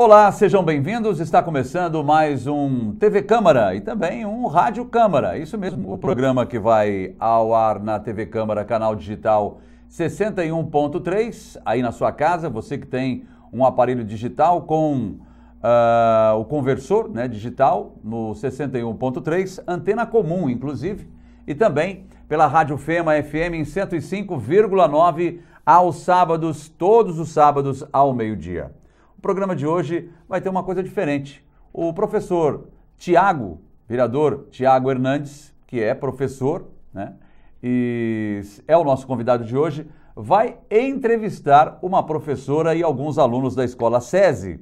Olá, sejam bem-vindos. Está começando mais um TV Câmara e também um Rádio Câmara. Isso mesmo, o programa que vai ao ar na TV Câmara, canal digital 61.3, aí na sua casa, você que tem um aparelho digital com uh, o conversor né, digital no 61.3, antena comum, inclusive, e também pela Rádio Fema FM em 105,9 aos sábados, todos os sábados ao meio-dia. O programa de hoje vai ter uma coisa diferente. O professor Tiago, vereador Tiago Hernandes, que é professor, né? E é o nosso convidado de hoje, vai entrevistar uma professora e alguns alunos da escola SESI.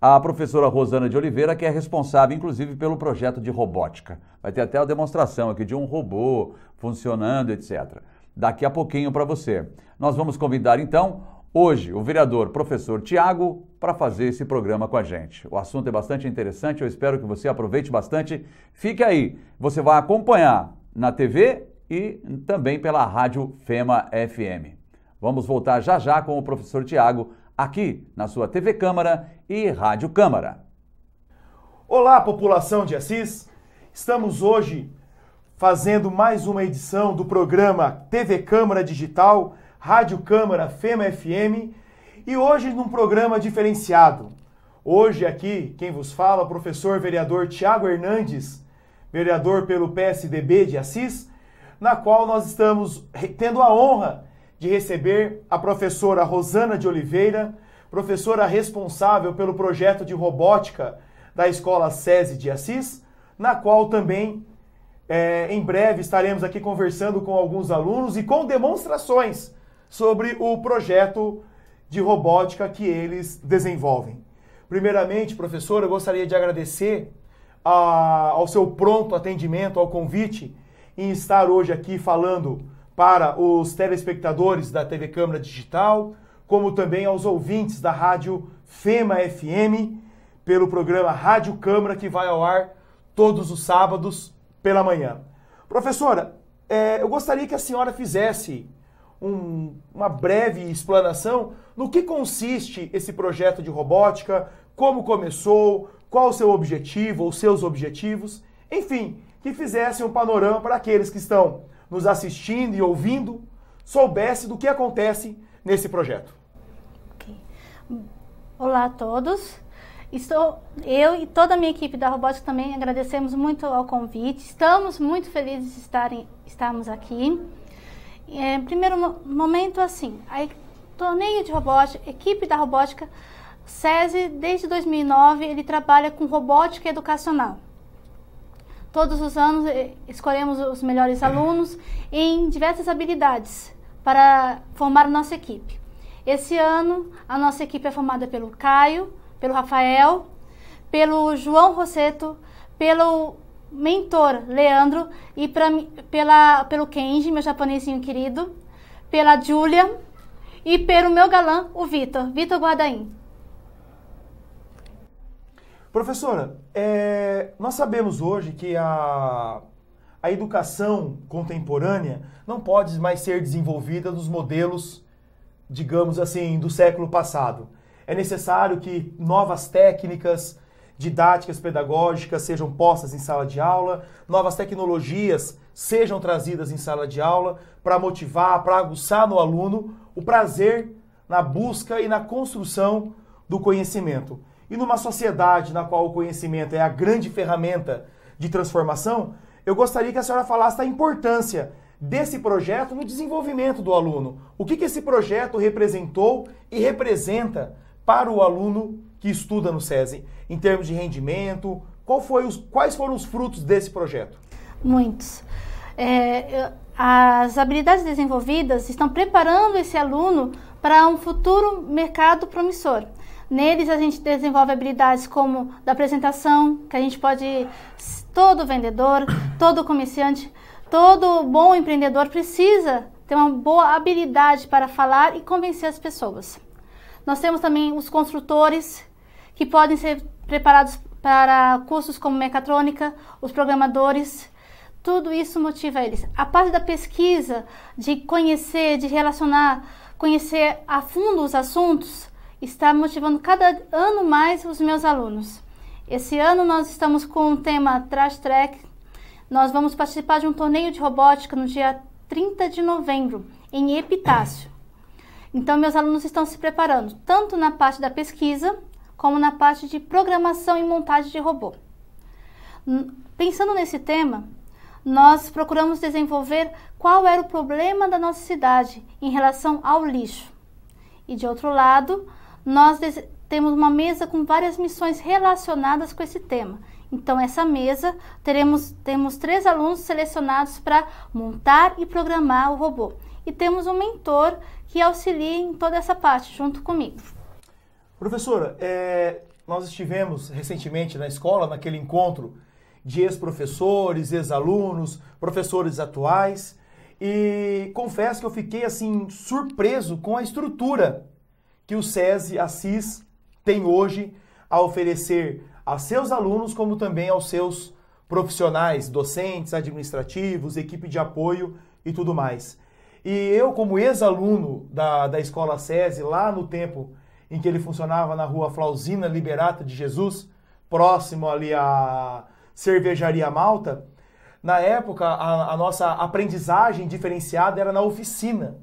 A professora Rosana de Oliveira, que é responsável, inclusive, pelo projeto de robótica. Vai ter até a demonstração aqui de um robô funcionando, etc. Daqui a pouquinho para você. Nós vamos convidar, então, hoje o vereador professor Tiago para fazer esse programa com a gente. O assunto é bastante interessante, eu espero que você aproveite bastante. Fique aí, você vai acompanhar na TV e também pela Rádio Fema FM. Vamos voltar já já com o professor Tiago aqui na sua TV Câmara e Rádio Câmara. Olá, população de Assis. Estamos hoje fazendo mais uma edição do programa TV Câmara Digital Rádio Câmara, FEMA FM, e hoje num programa diferenciado. Hoje aqui quem vos fala, o professor vereador Tiago Hernandes, vereador pelo PSDB de Assis, na qual nós estamos tendo a honra de receber a professora Rosana de Oliveira, professora responsável pelo projeto de robótica da Escola SESI de Assis, na qual também é, em breve estaremos aqui conversando com alguns alunos e com demonstrações sobre o projeto de robótica que eles desenvolvem. Primeiramente, professor, eu gostaria de agradecer a, ao seu pronto atendimento, ao convite, em estar hoje aqui falando para os telespectadores da TV Câmara Digital, como também aos ouvintes da rádio FEMA FM, pelo programa Rádio Câmara, que vai ao ar todos os sábados pela manhã. Professora, é, eu gostaria que a senhora fizesse um, uma breve explanação no que consiste esse projeto de robótica, como começou, qual o seu objetivo ou seus objetivos, enfim, que fizesse um panorama para aqueles que estão nos assistindo e ouvindo, soubesse do que acontece nesse projeto. Okay. Olá a todos. Estou, eu e toda a minha equipe da Robótica também agradecemos muito ao convite. Estamos muito felizes de estarem, estarmos aqui. É, primeiro momento, assim, a torneio de robótica, equipe da robótica, SESI, desde 2009, ele trabalha com robótica educacional. Todos os anos escolhemos os melhores alunos em diversas habilidades para formar a nossa equipe. Esse ano, a nossa equipe é formada pelo Caio, pelo Rafael, pelo João Rosseto, pelo mentor, Leandro, e pra, pela, pelo Kenji, meu japonesinho querido, pela Julia e pelo meu galã, o Vitor, Vitor Guardaim. Professora, é, nós sabemos hoje que a, a educação contemporânea não pode mais ser desenvolvida nos modelos, digamos assim, do século passado. É necessário que novas técnicas, didáticas pedagógicas sejam postas em sala de aula, novas tecnologias sejam trazidas em sala de aula para motivar, para aguçar no aluno o prazer na busca e na construção do conhecimento. E numa sociedade na qual o conhecimento é a grande ferramenta de transformação, eu gostaria que a senhora falasse da importância desse projeto no desenvolvimento do aluno. O que, que esse projeto representou e representa para o aluno que estuda no SESI em termos de rendimento? Qual foi os, quais foram os frutos desse projeto? Muitos. É, as habilidades desenvolvidas estão preparando esse aluno para um futuro mercado promissor. Neles a gente desenvolve habilidades como da apresentação, que a gente pode todo vendedor, todo comerciante, todo bom empreendedor precisa ter uma boa habilidade para falar e convencer as pessoas. Nós temos também os construtores, que podem ser preparados para cursos como mecatrônica, os programadores, tudo isso motiva eles. A parte da pesquisa, de conhecer, de relacionar, conhecer a fundo os assuntos, está motivando cada ano mais os meus alunos. Esse ano nós estamos com o tema Trash Track. Nós vamos participar de um torneio de robótica no dia 30 de novembro, em Epitácio. Então, meus alunos estão se preparando tanto na parte da pesquisa, como na parte de programação e montagem de robô. Pensando nesse tema, nós procuramos desenvolver qual era o problema da nossa cidade em relação ao lixo. E de outro lado, nós temos uma mesa com várias missões relacionadas com esse tema. Então, essa mesa teremos temos três alunos selecionados para montar e programar o robô. E temos um mentor que auxilia em toda essa parte junto comigo. Professora, é, nós estivemos recentemente na escola, naquele encontro de ex-professores, ex-alunos, professores atuais, e confesso que eu fiquei assim surpreso com a estrutura que o SESI Assis tem hoje a oferecer a seus alunos como também aos seus profissionais, docentes, administrativos, equipe de apoio e tudo mais. E eu, como ex-aluno da, da escola SESI, lá no tempo em que ele funcionava na rua Flausina Liberata de Jesus, próximo ali à Cervejaria Malta, na época a, a nossa aprendizagem diferenciada era na oficina,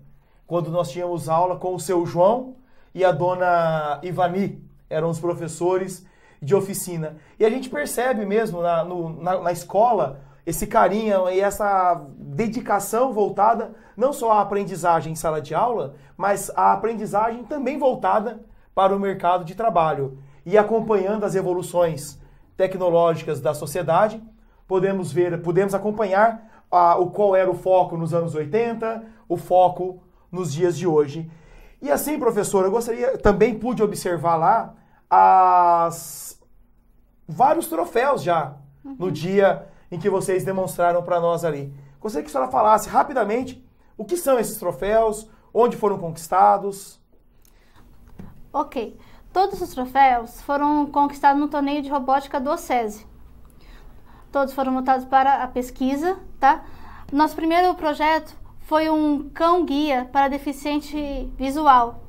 quando nós tínhamos aula com o seu João e a dona Ivani, eram os professores de oficina. E a gente percebe mesmo na, no, na, na escola esse carinho e essa dedicação voltada não só à aprendizagem em sala de aula, mas à aprendizagem também voltada para o mercado de trabalho. E acompanhando as evoluções tecnológicas da sociedade, podemos ver, podemos acompanhar o qual era o foco nos anos 80, o foco nos dias de hoje. E assim, professor, eu gostaria, também pude observar lá as vários troféus já uhum. no dia em que vocês demonstraram para nós ali. Gostaria que a senhora falasse rapidamente o que são esses troféus, onde foram conquistados. Ok. Todos os troféus foram conquistados no torneio de robótica do SESI. Todos foram montados para a pesquisa, tá? Nosso primeiro projeto foi um cão guia para deficiente visual,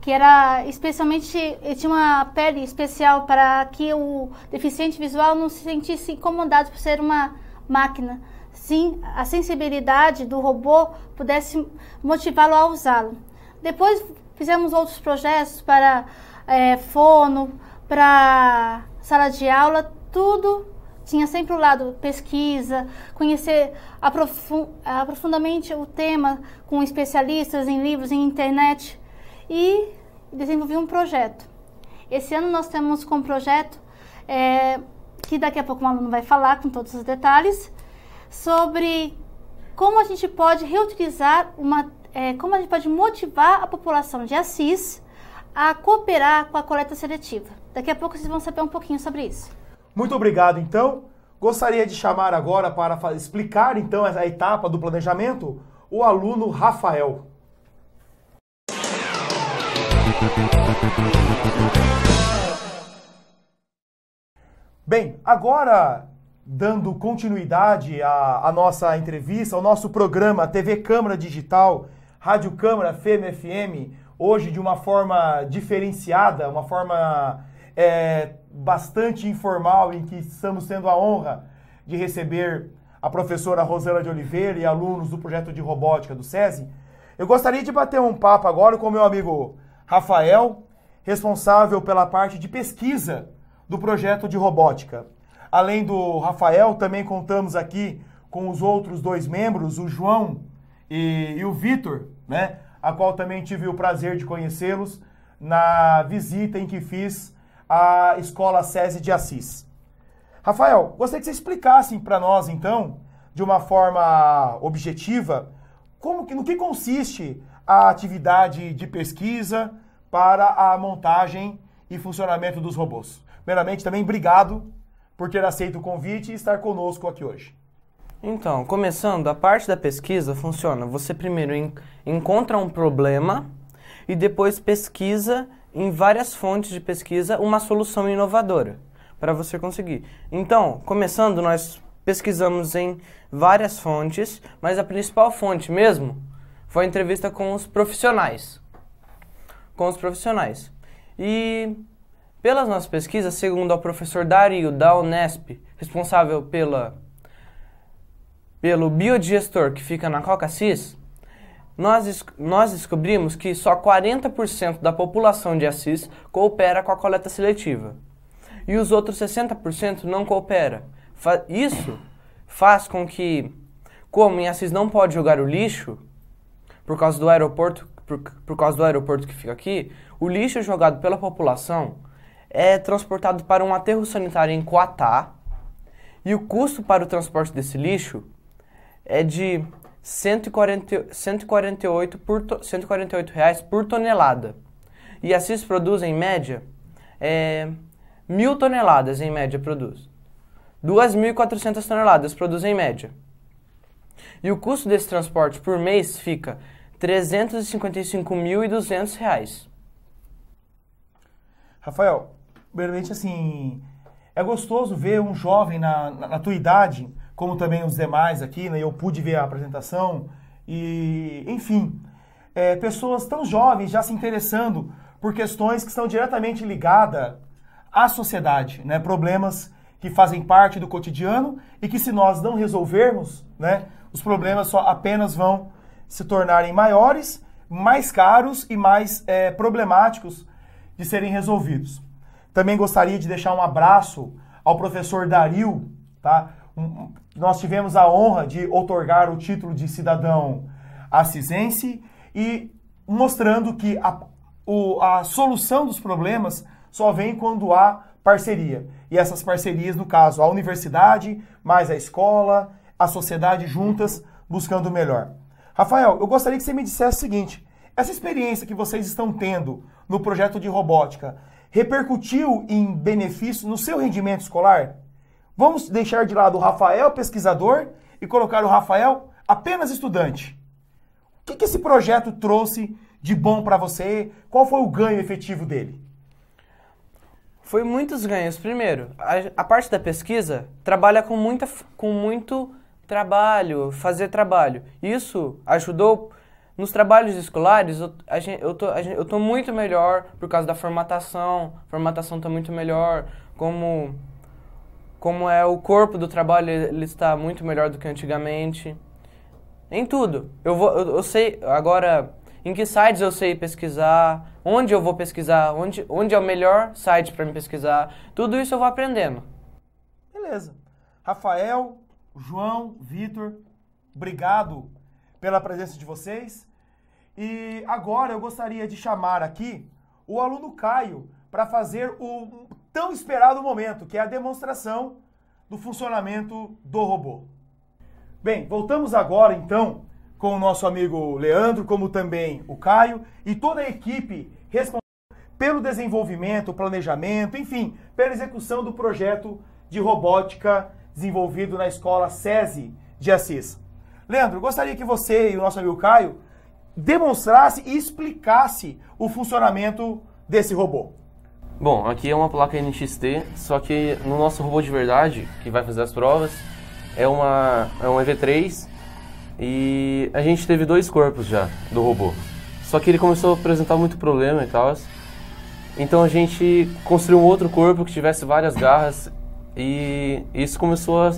que era especialmente ele tinha uma pele especial para que o deficiente visual não se sentisse incomodado por ser uma máquina. Sim, a sensibilidade do robô pudesse motivá-lo a usá-lo. Depois Fizemos outros projetos para é, fono, para sala de aula, tudo tinha sempre o lado pesquisa, conhecer aprofu aprofundamente o tema com especialistas em livros, em internet e desenvolvi um projeto. Esse ano nós temos com um projeto é, que daqui a pouco o aluno vai falar com todos os detalhes sobre como a gente pode reutilizar uma é, como a gente pode motivar a população de Assis a cooperar com a coleta seletiva. Daqui a pouco vocês vão saber um pouquinho sobre isso. Muito obrigado, então. Gostaria de chamar agora para explicar, então, a etapa do planejamento, o aluno Rafael. Bem, agora dando continuidade à, à, nossa entrevista, ao nosso programa TV Câmara Digital Rádio Câmara, fm FM, hoje de uma forma diferenciada, uma forma é, bastante informal, em que estamos tendo a honra de receber a professora Rosana de Oliveira e alunos do projeto de robótica do SESI. Eu gostaria de bater um papo agora com o meu amigo Rafael, responsável pela parte de pesquisa do projeto de robótica. Além do Rafael, também contamos aqui com os outros dois membros, o João e, e o Vitor, né? A qual também tive o prazer de conhecê-los na visita em que fiz à Escola SESI de Assis. Rafael, gostaria que você explicasse para nós, então, de uma forma objetiva, como que, no que consiste a atividade de pesquisa para a montagem e funcionamento dos robôs. Primeiramente, também obrigado por ter aceito o convite e estar conosco aqui hoje. Então, começando, a parte da pesquisa funciona. Você primeiro en encontra um problema e depois pesquisa em várias fontes de pesquisa uma solução inovadora para você conseguir. Então, começando, nós pesquisamos em várias fontes, mas a principal fonte mesmo foi a entrevista com os profissionais. Com os profissionais. E pelas nossas pesquisas, segundo o professor Dario da Unesp, responsável pela pelo biodigestor que fica na coca cis nós, nós descobrimos que só 40% da população de Assis coopera com a coleta seletiva e os outros 60% não coopera. Fa isso faz com que, como em Assis não pode jogar o lixo por causa do aeroporto, por, por causa do aeroporto que fica aqui, o lixo jogado pela população é transportado para um aterro sanitário em Coatá e o custo para o transporte desse lixo é de 140, 148, por 148 reais por tonelada. E a CIS produz, em média, é, mil toneladas, em média, produz. 2.400 toneladas produz, em média. E o custo desse transporte por mês fica R$ 355.200. Reais. Rafael, realmente assim, é gostoso ver um jovem na, na, na tua idade como também os demais aqui, né? Eu pude ver a apresentação e, enfim, é, pessoas tão jovens já se interessando por questões que estão diretamente ligadas à sociedade, né? Problemas que fazem parte do cotidiano e que se nós não resolvermos, né, os problemas só apenas vão se tornarem maiores, mais caros e mais é, problemáticos de serem resolvidos. Também gostaria de deixar um abraço ao professor Dario, tá? Um, nós tivemos a honra de otorgar o título de cidadão assisense e mostrando que a, o, a solução dos problemas só vem quando há parceria. E essas parcerias, no caso, a universidade, mais a escola, a sociedade juntas, buscando o melhor. Rafael, eu gostaria que você me dissesse o seguinte: essa experiência que vocês estão tendo no projeto de robótica repercutiu em benefício no seu rendimento escolar? Vamos deixar de lado o Rafael pesquisador e colocar o Rafael apenas estudante. O que, que esse projeto trouxe de bom para você? Qual foi o ganho efetivo dele? Foi muitos ganhos. Primeiro, a, a parte da pesquisa trabalha com, muita, com muito trabalho, fazer trabalho. Isso ajudou nos trabalhos escolares, eu, a gente, eu, tô, a gente, eu tô muito melhor por causa da formatação, formatação tá muito melhor, como como é o corpo do trabalho, ele está muito melhor do que antigamente. Em tudo. Eu, vou, eu, eu sei agora em que sites eu sei pesquisar, onde eu vou pesquisar, onde, onde é o melhor site para me pesquisar. Tudo isso eu vou aprendendo. Beleza. Rafael, João, Vitor, obrigado pela presença de vocês. E agora eu gostaria de chamar aqui o aluno Caio para fazer o tão esperado momento, que é a demonstração do funcionamento do robô. Bem, voltamos agora então com o nosso amigo Leandro, como também o Caio e toda a equipe responsável pelo desenvolvimento, planejamento, enfim, pela execução do projeto de robótica desenvolvido na escola SESI de Assis. Leandro, gostaria que você e o nosso amigo Caio demonstrasse e explicasse o funcionamento desse robô. Bom, aqui é uma placa NXT, só que no nosso robô de verdade, que vai fazer as provas, é, uma, é um EV3 e a gente teve dois corpos já do robô. Só que ele começou a apresentar muito problema e tal. Então a gente construiu um outro corpo que tivesse várias garras e isso começou a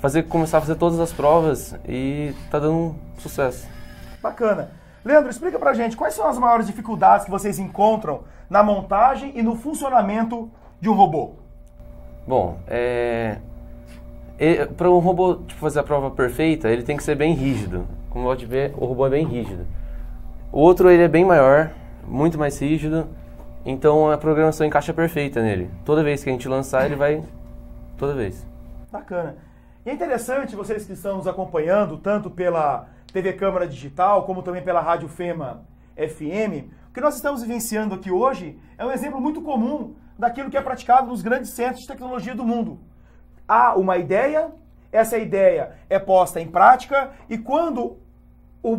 fazer começar a fazer todas as provas e tá dando um sucesso. Bacana. Leandro, explica pra gente quais são as maiores dificuldades que vocês encontram na montagem e no funcionamento de um robô? Bom, é... para um robô tipo, fazer a prova perfeita, ele tem que ser bem rígido. Como pode ver, o robô é bem rígido. O outro ele é bem maior, muito mais rígido, então a programação encaixa perfeita nele. Toda vez que a gente lançar, ele vai. Toda vez. Bacana. E é interessante vocês que estão nos acompanhando, tanto pela TV Câmara Digital, como também pela Rádio Fema FM, que nós estamos vivenciando aqui hoje é um exemplo muito comum daquilo que é praticado nos grandes centros de tecnologia do mundo. Há uma ideia, essa ideia é posta em prática e quando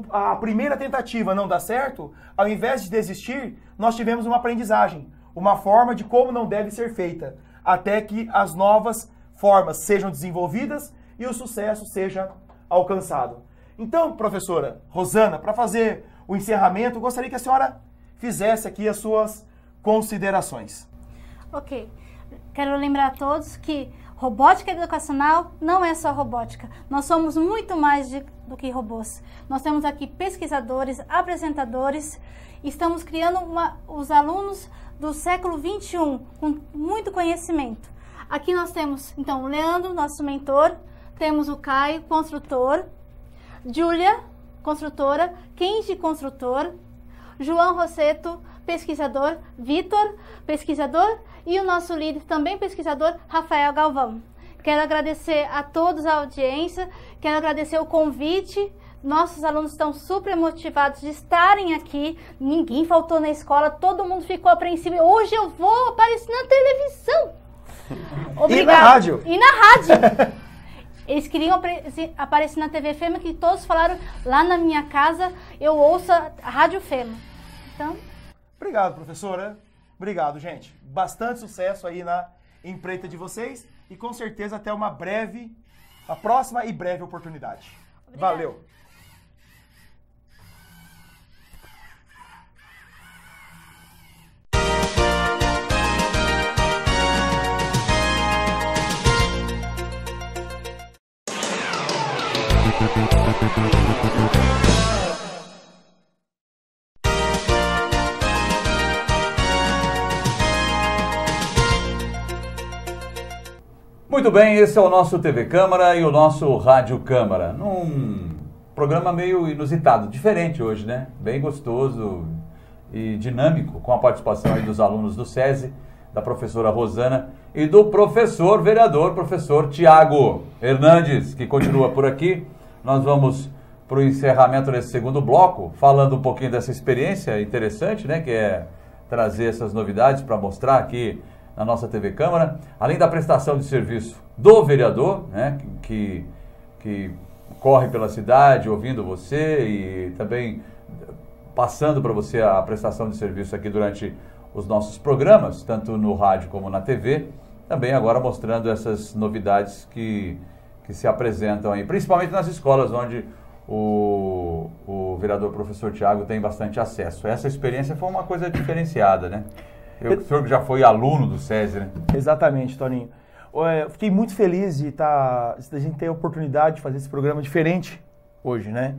a primeira tentativa não dá certo, ao invés de desistir, nós tivemos uma aprendizagem, uma forma de como não deve ser feita, até que as novas formas sejam desenvolvidas e o sucesso seja alcançado. Então, professora Rosana, para fazer o encerramento, gostaria que a senhora fizesse aqui as suas considerações. Ok. Quero lembrar a todos que robótica educacional não é só robótica. Nós somos muito mais de, do que robôs. Nós temos aqui pesquisadores, apresentadores, estamos criando uma, os alunos do século 21 com muito conhecimento. Aqui nós temos, então, o Leandro, nosso mentor, temos o Caio, construtor, Júlia, construtora, Kenji, construtor, João Rosseto, pesquisador, Vitor, pesquisador, e o nosso líder, também pesquisador, Rafael Galvão. Quero agradecer a todos a audiência, quero agradecer o convite. Nossos alunos estão super motivados de estarem aqui. Ninguém faltou na escola, todo mundo ficou apreensivo. Hoje eu vou aparecer na televisão. Obrigado. E na rádio. E na rádio. Eles queriam aparecer na TV Fema, que todos falaram lá na minha casa, eu ouço a Rádio Fema. Então. Obrigado, professora. Obrigado, gente. Bastante sucesso aí na empreita de vocês e com certeza até uma breve, a próxima e breve oportunidade. Obrigada. Valeu! Muito bem, esse é o nosso TV Câmara e o nosso Rádio Câmara. Num programa meio inusitado, diferente hoje, né? Bem gostoso e dinâmico, com a participação aí dos alunos do SESI, da professora Rosana e do professor vereador, professor Tiago Hernandes, que continua por aqui nós vamos para o encerramento desse segundo bloco, falando um pouquinho dessa experiência interessante, né? Que é trazer essas novidades para mostrar aqui na nossa TV Câmara, além da prestação de serviço do vereador, né? Que, que corre pela cidade ouvindo você e também passando para você a prestação de serviço aqui durante os nossos programas, tanto no rádio como na TV, também agora mostrando essas novidades que que se apresentam aí, principalmente nas escolas, onde o, o vereador professor Tiago tem bastante acesso. Essa experiência foi uma coisa diferenciada, né? Eu, O senhor já foi aluno do SESI, né? Exatamente, Toninho. É, eu fiquei muito feliz de, tá, de a gente ter a oportunidade de fazer esse programa diferente hoje, né?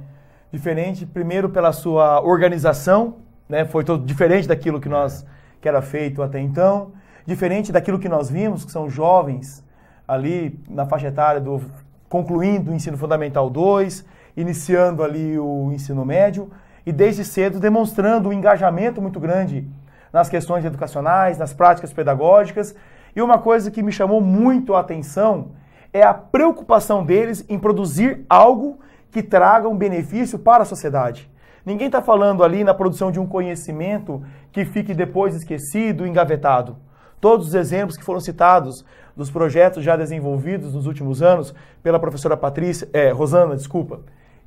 Diferente, primeiro, pela sua organização, né? Foi todo diferente daquilo que nós que era feito até então, diferente daquilo que nós vimos, que são jovens ali na faixa etária do concluindo o ensino fundamental 2, iniciando ali o ensino médio e desde cedo demonstrando um engajamento muito grande nas questões educacionais, nas práticas pedagógicas. E uma coisa que me chamou muito a atenção é a preocupação deles em produzir algo que traga um benefício para a sociedade. Ninguém está falando ali na produção de um conhecimento que fique depois esquecido, engavetado. Todos os exemplos que foram citados dos projetos já desenvolvidos nos últimos anos pela professora Patrícia, é, Rosana, desculpa,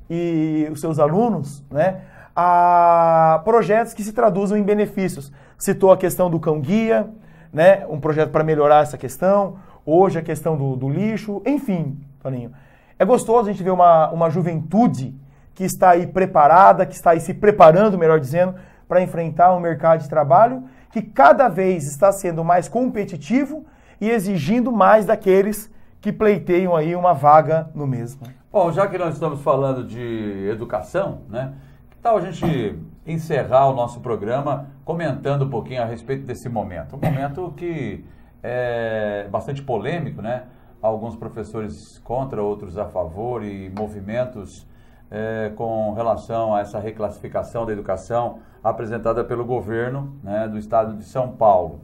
e os seus alunos, né, a projetos que se traduzam em benefícios. Citou a questão do cão-guia, né, um projeto para melhorar essa questão, hoje a questão do, do, lixo, enfim, Toninho. É gostoso a gente ver uma, uma juventude que está aí preparada, que está aí se preparando, melhor dizendo, para enfrentar um mercado de trabalho que cada vez está sendo mais competitivo e exigindo mais daqueles que pleiteiam aí uma vaga no mesmo. Bom, já que nós estamos falando de educação, né? Que tal a gente encerrar o nosso programa comentando um pouquinho a respeito desse momento? Um momento que é bastante polêmico, né? Alguns professores contra, outros a favor e movimentos é, com relação a essa reclassificação da educação apresentada pelo governo né, do estado de São Paulo.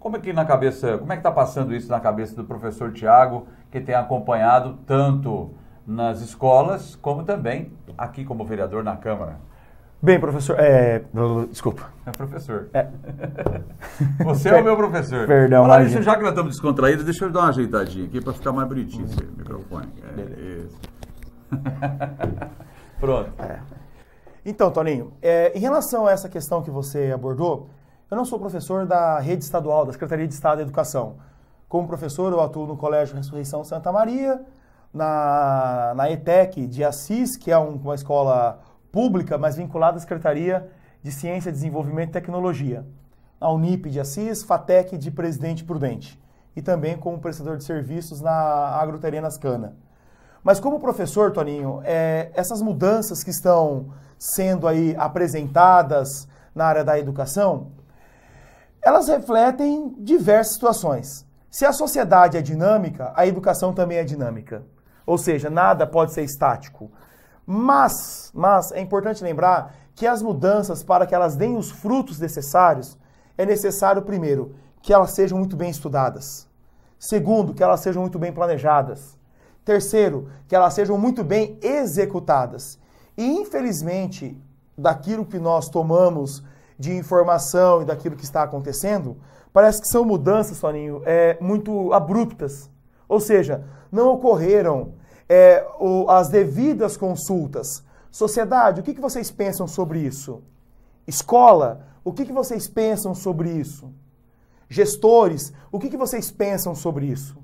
Como é que na cabeça, como é que está passando isso na cabeça do professor Tiago, que tem acompanhado tanto nas escolas como também aqui como vereador na Câmara? Bem, professor, é... desculpa. É professor. É. Você é o meu professor. Perdão. Olha, isso já que nós estamos descontraídos, deixa eu dar uma ajeitadinha aqui para ficar mais bonitinho hum. esse microfone. É, Pronto. É. Então, Toninho, é, em relação a essa questão que você abordou, eu não sou professor da rede estadual, da Secretaria de Estado da Educação. Como professor, eu atuo no Colégio Ressurreição Santa Maria, na, na ETEC de Assis, que é um, uma escola pública, mas vinculada à Secretaria de Ciência, Desenvolvimento e Tecnologia, na Unip de Assis, FATEC de Presidente Prudente, e também como prestador de serviços na Agroterrenas Cana. Mas como professor, Toninho, é, essas mudanças que estão sendo aí apresentadas na área da educação, elas refletem diversas situações. Se a sociedade é dinâmica, a educação também é dinâmica. Ou seja, nada pode ser estático. Mas, mas é importante lembrar que as mudanças, para que elas deem os frutos necessários, é necessário, primeiro, que elas sejam muito bem estudadas. Segundo, que elas sejam muito bem planejadas. Terceiro, que elas sejam muito bem executadas. E, infelizmente, daquilo que nós tomamos de informação e daquilo que está acontecendo, parece que são mudanças, Soninho, é, muito abruptas. Ou seja, não ocorreram é, o, as devidas consultas. Sociedade, o que, que vocês pensam sobre isso? Escola, o que, que vocês pensam sobre isso? Gestores, o que, que vocês pensam sobre isso?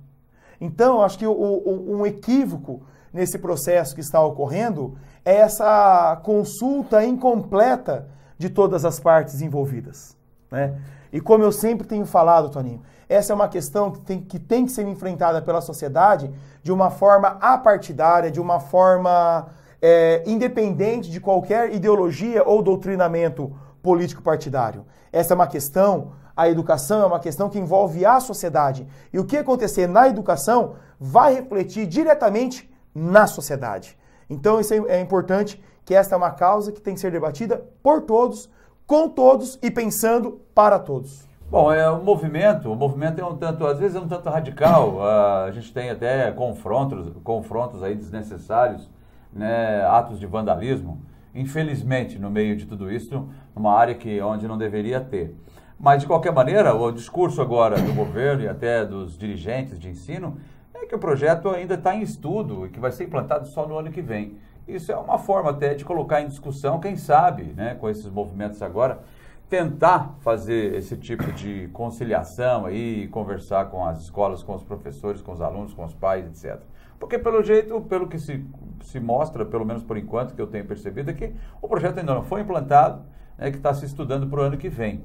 Então, acho que o, o, um equívoco nesse processo que está ocorrendo é essa consulta incompleta de todas as partes envolvidas. Né? E como eu sempre tenho falado, Toninho, essa é uma questão que tem, que tem que ser enfrentada pela sociedade de uma forma apartidária, de uma forma é, independente de qualquer ideologia ou doutrinamento político partidário. Essa é uma questão, a educação é uma questão que envolve a sociedade. E o que acontecer na educação vai refletir diretamente na sociedade. Então isso é, é importante que esta é uma causa que tem que ser debatida por todos, com todos e pensando para todos. Bom, é um movimento, o movimento é um tanto, às vezes é um tanto radical, a gente tem até confrontos, confrontos aí desnecessários, né, atos de vandalismo, infelizmente, no meio de tudo isso, numa área que, onde não deveria ter. Mas, de qualquer maneira, o discurso agora do governo e até dos dirigentes de ensino é que o projeto ainda está em estudo e que vai ser implantado só no ano que vem. Isso é uma forma até de colocar em discussão, quem sabe, né, com esses movimentos agora, tentar fazer esse tipo de conciliação aí, conversar com as escolas, com os professores, com os alunos, com os pais, etc. Porque pelo jeito, pelo que se, se mostra, pelo menos por enquanto que eu tenho percebido, é que o projeto ainda não foi implantado, né, que está se estudando para o ano que vem.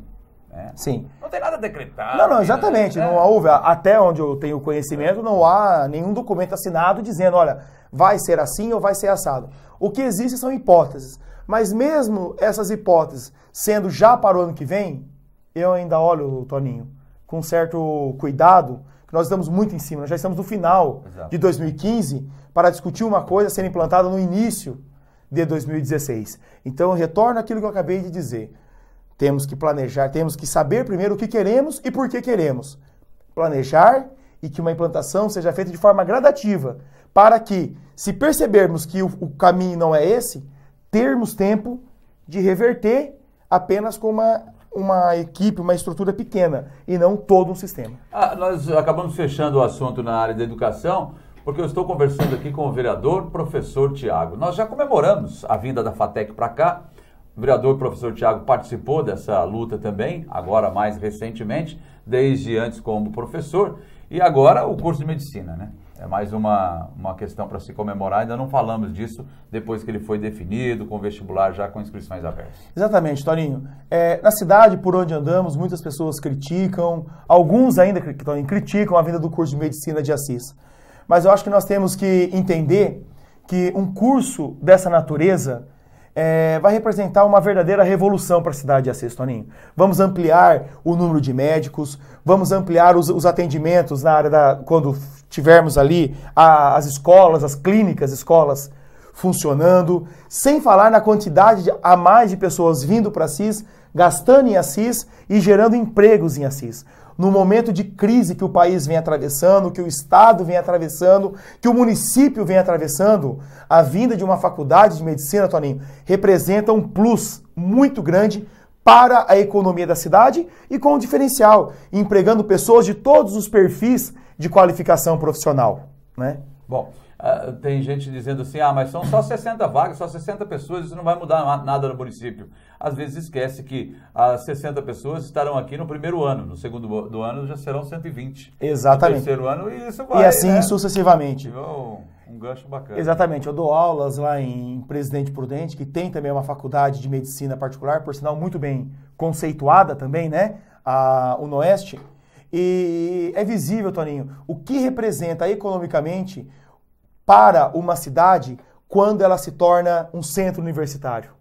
É. Sim. Não tem nada decretado. Não, não, exatamente. Né? Não é. houve, até onde eu tenho conhecimento, não há nenhum documento assinado dizendo, olha, vai ser assim ou vai ser assado. O que existe são hipóteses. Mas mesmo essas hipóteses sendo já para o ano que vem, eu ainda olho, Toninho, com certo cuidado, que nós estamos muito em cima, nós já estamos no final Exato. de 2015 para discutir uma coisa sendo implantada no início de 2016. Então, retorno àquilo que eu acabei de dizer. Temos que planejar, temos que saber primeiro o que queremos e por que queremos. Planejar e que uma implantação seja feita de forma gradativa, para que, se percebermos que o, o caminho não é esse, termos tempo de reverter apenas com uma uma equipe, uma estrutura pequena e não todo um sistema. Ah, nós acabamos fechando o assunto na área da educação, porque eu estou conversando aqui com o vereador professor Tiago. Nós já comemoramos a vinda da FATEC para cá o vereador professor Tiago participou dessa luta também, agora mais recentemente, desde antes como professor, e agora o curso de medicina, né? É mais uma, uma questão para se comemorar. Ainda não falamos disso depois que ele foi definido, com vestibular já com inscrições abertas. Exatamente, Torinho. É, na cidade, por onde andamos, muitas pessoas criticam, alguns ainda Torinho, criticam a vinda do curso de medicina de Assis. Mas eu acho que nós temos que entender que um curso dessa natureza é, vai representar uma verdadeira revolução para a cidade de Assis, Toninho. Vamos ampliar o número de médicos, vamos ampliar os, os atendimentos na área da. quando tivermos ali a, as escolas, as clínicas, escolas funcionando, sem falar na quantidade de, a mais de pessoas vindo para Assis, gastando em Assis e gerando empregos em Assis no momento de crise que o país vem atravessando, que o Estado vem atravessando, que o município vem atravessando, a vinda de uma faculdade de medicina, Toninho, representa um plus muito grande para a economia da cidade e com um diferencial, empregando pessoas de todos os perfis de qualificação profissional. Né? Bom, ah, tem gente dizendo assim, ah, mas são só 60 vagas, só 60 pessoas, isso não vai mudar nada no município. Às vezes esquece que as 60 pessoas estarão aqui no primeiro ano, no segundo do ano já serão 120. Exatamente. No terceiro ano e isso vai. E assim né? sucessivamente. um gancho bacana. Exatamente, eu dou aulas lá em Presidente Prudente, que tem também uma faculdade de medicina particular, por sinal muito bem conceituada também, né? A Noeste. E é visível, Toninho, o que representa economicamente para uma cidade quando ela se torna um centro universitário.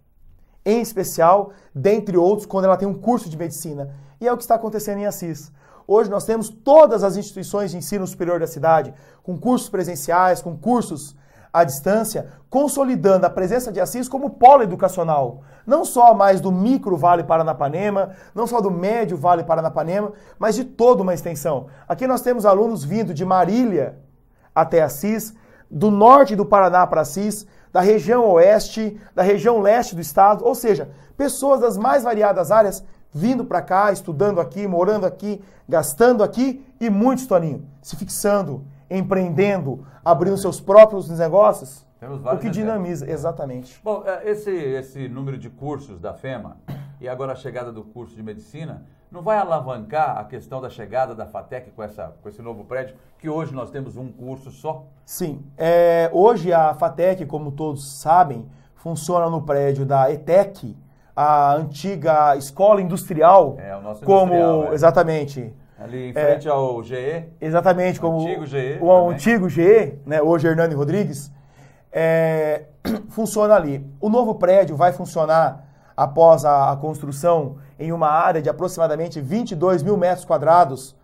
Em especial, dentre outros, quando ela tem um curso de medicina. E é o que está acontecendo em Assis. Hoje nós temos todas as instituições de ensino superior da cidade, com cursos presenciais, com cursos à distância, consolidando a presença de Assis como polo educacional, não só mais do micro Vale Paranapanema, não só do médio Vale Paranapanema, mas de toda uma extensão. Aqui nós temos alunos vindo de Marília até Assis, do norte do Paraná para Assis, da região oeste, da região leste do estado, ou seja, pessoas das mais variadas áreas vindo para cá, estudando aqui, morando aqui, gastando aqui e muitos, Toninho, se fixando, empreendendo, abrindo seus próprios negócios. o que dinamiza, exemplos. Né? exatamente. Bom, é, esse, esse número de cursos da FEMA e agora a chegada do curso de medicina, não vai alavancar a questão da chegada da FATEC com, essa, com esse novo prédio, que hoje nós temos um curso só? Sim. É, hoje a FATEC, como todos sabem, funciona no prédio da ETEC, a antiga escola industrial. É, o nosso como, industrial. É. Exatamente. Ali em frente é, ao GE. Exatamente, como antigo GE, o, o antigo GE, né, hoje Hernani Rodrigues, é, funciona ali. O novo prédio vai funcionar após a, a construção em uma área de aproximadamente 22 mil metros quadrados,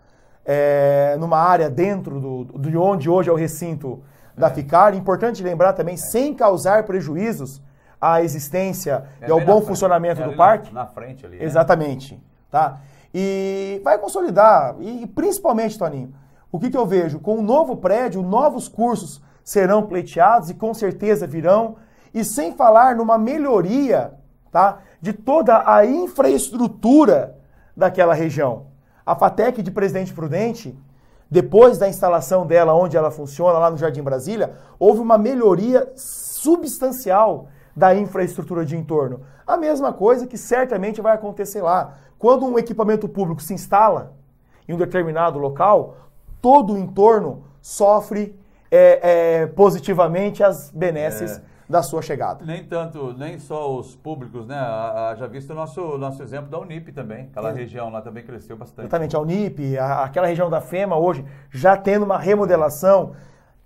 é, numa área dentro do, de onde hoje é o recinto da é. FICAR. Importante lembrar também, é. sem causar prejuízos à existência é e ao bom funcionamento do parque. Na, na frente ali. Né? Exatamente. Né? Tá? E vai consolidar, e, e principalmente, Toninho, o que, que, eu vejo? Com o um novo prédio, novos cursos serão pleiteados e com certeza virão. E sem falar numa melhoria tá? de toda a infraestrutura daquela região. A FATEC de Presidente Prudente, depois da instalação dela, onde ela funciona, lá no Jardim Brasília, houve uma melhoria substancial da infraestrutura de entorno. A mesma coisa que certamente vai acontecer lá. Quando um equipamento público se instala em um determinado local, todo o entorno sofre é, é, positivamente as benesses é da sua chegada. Nem tanto, nem só os públicos, né? Já visto o nosso, nosso exemplo da Unip também. Aquela é. região lá também cresceu bastante. Exatamente, a Unip, a, aquela região da FEMA hoje, já tendo uma remodelação,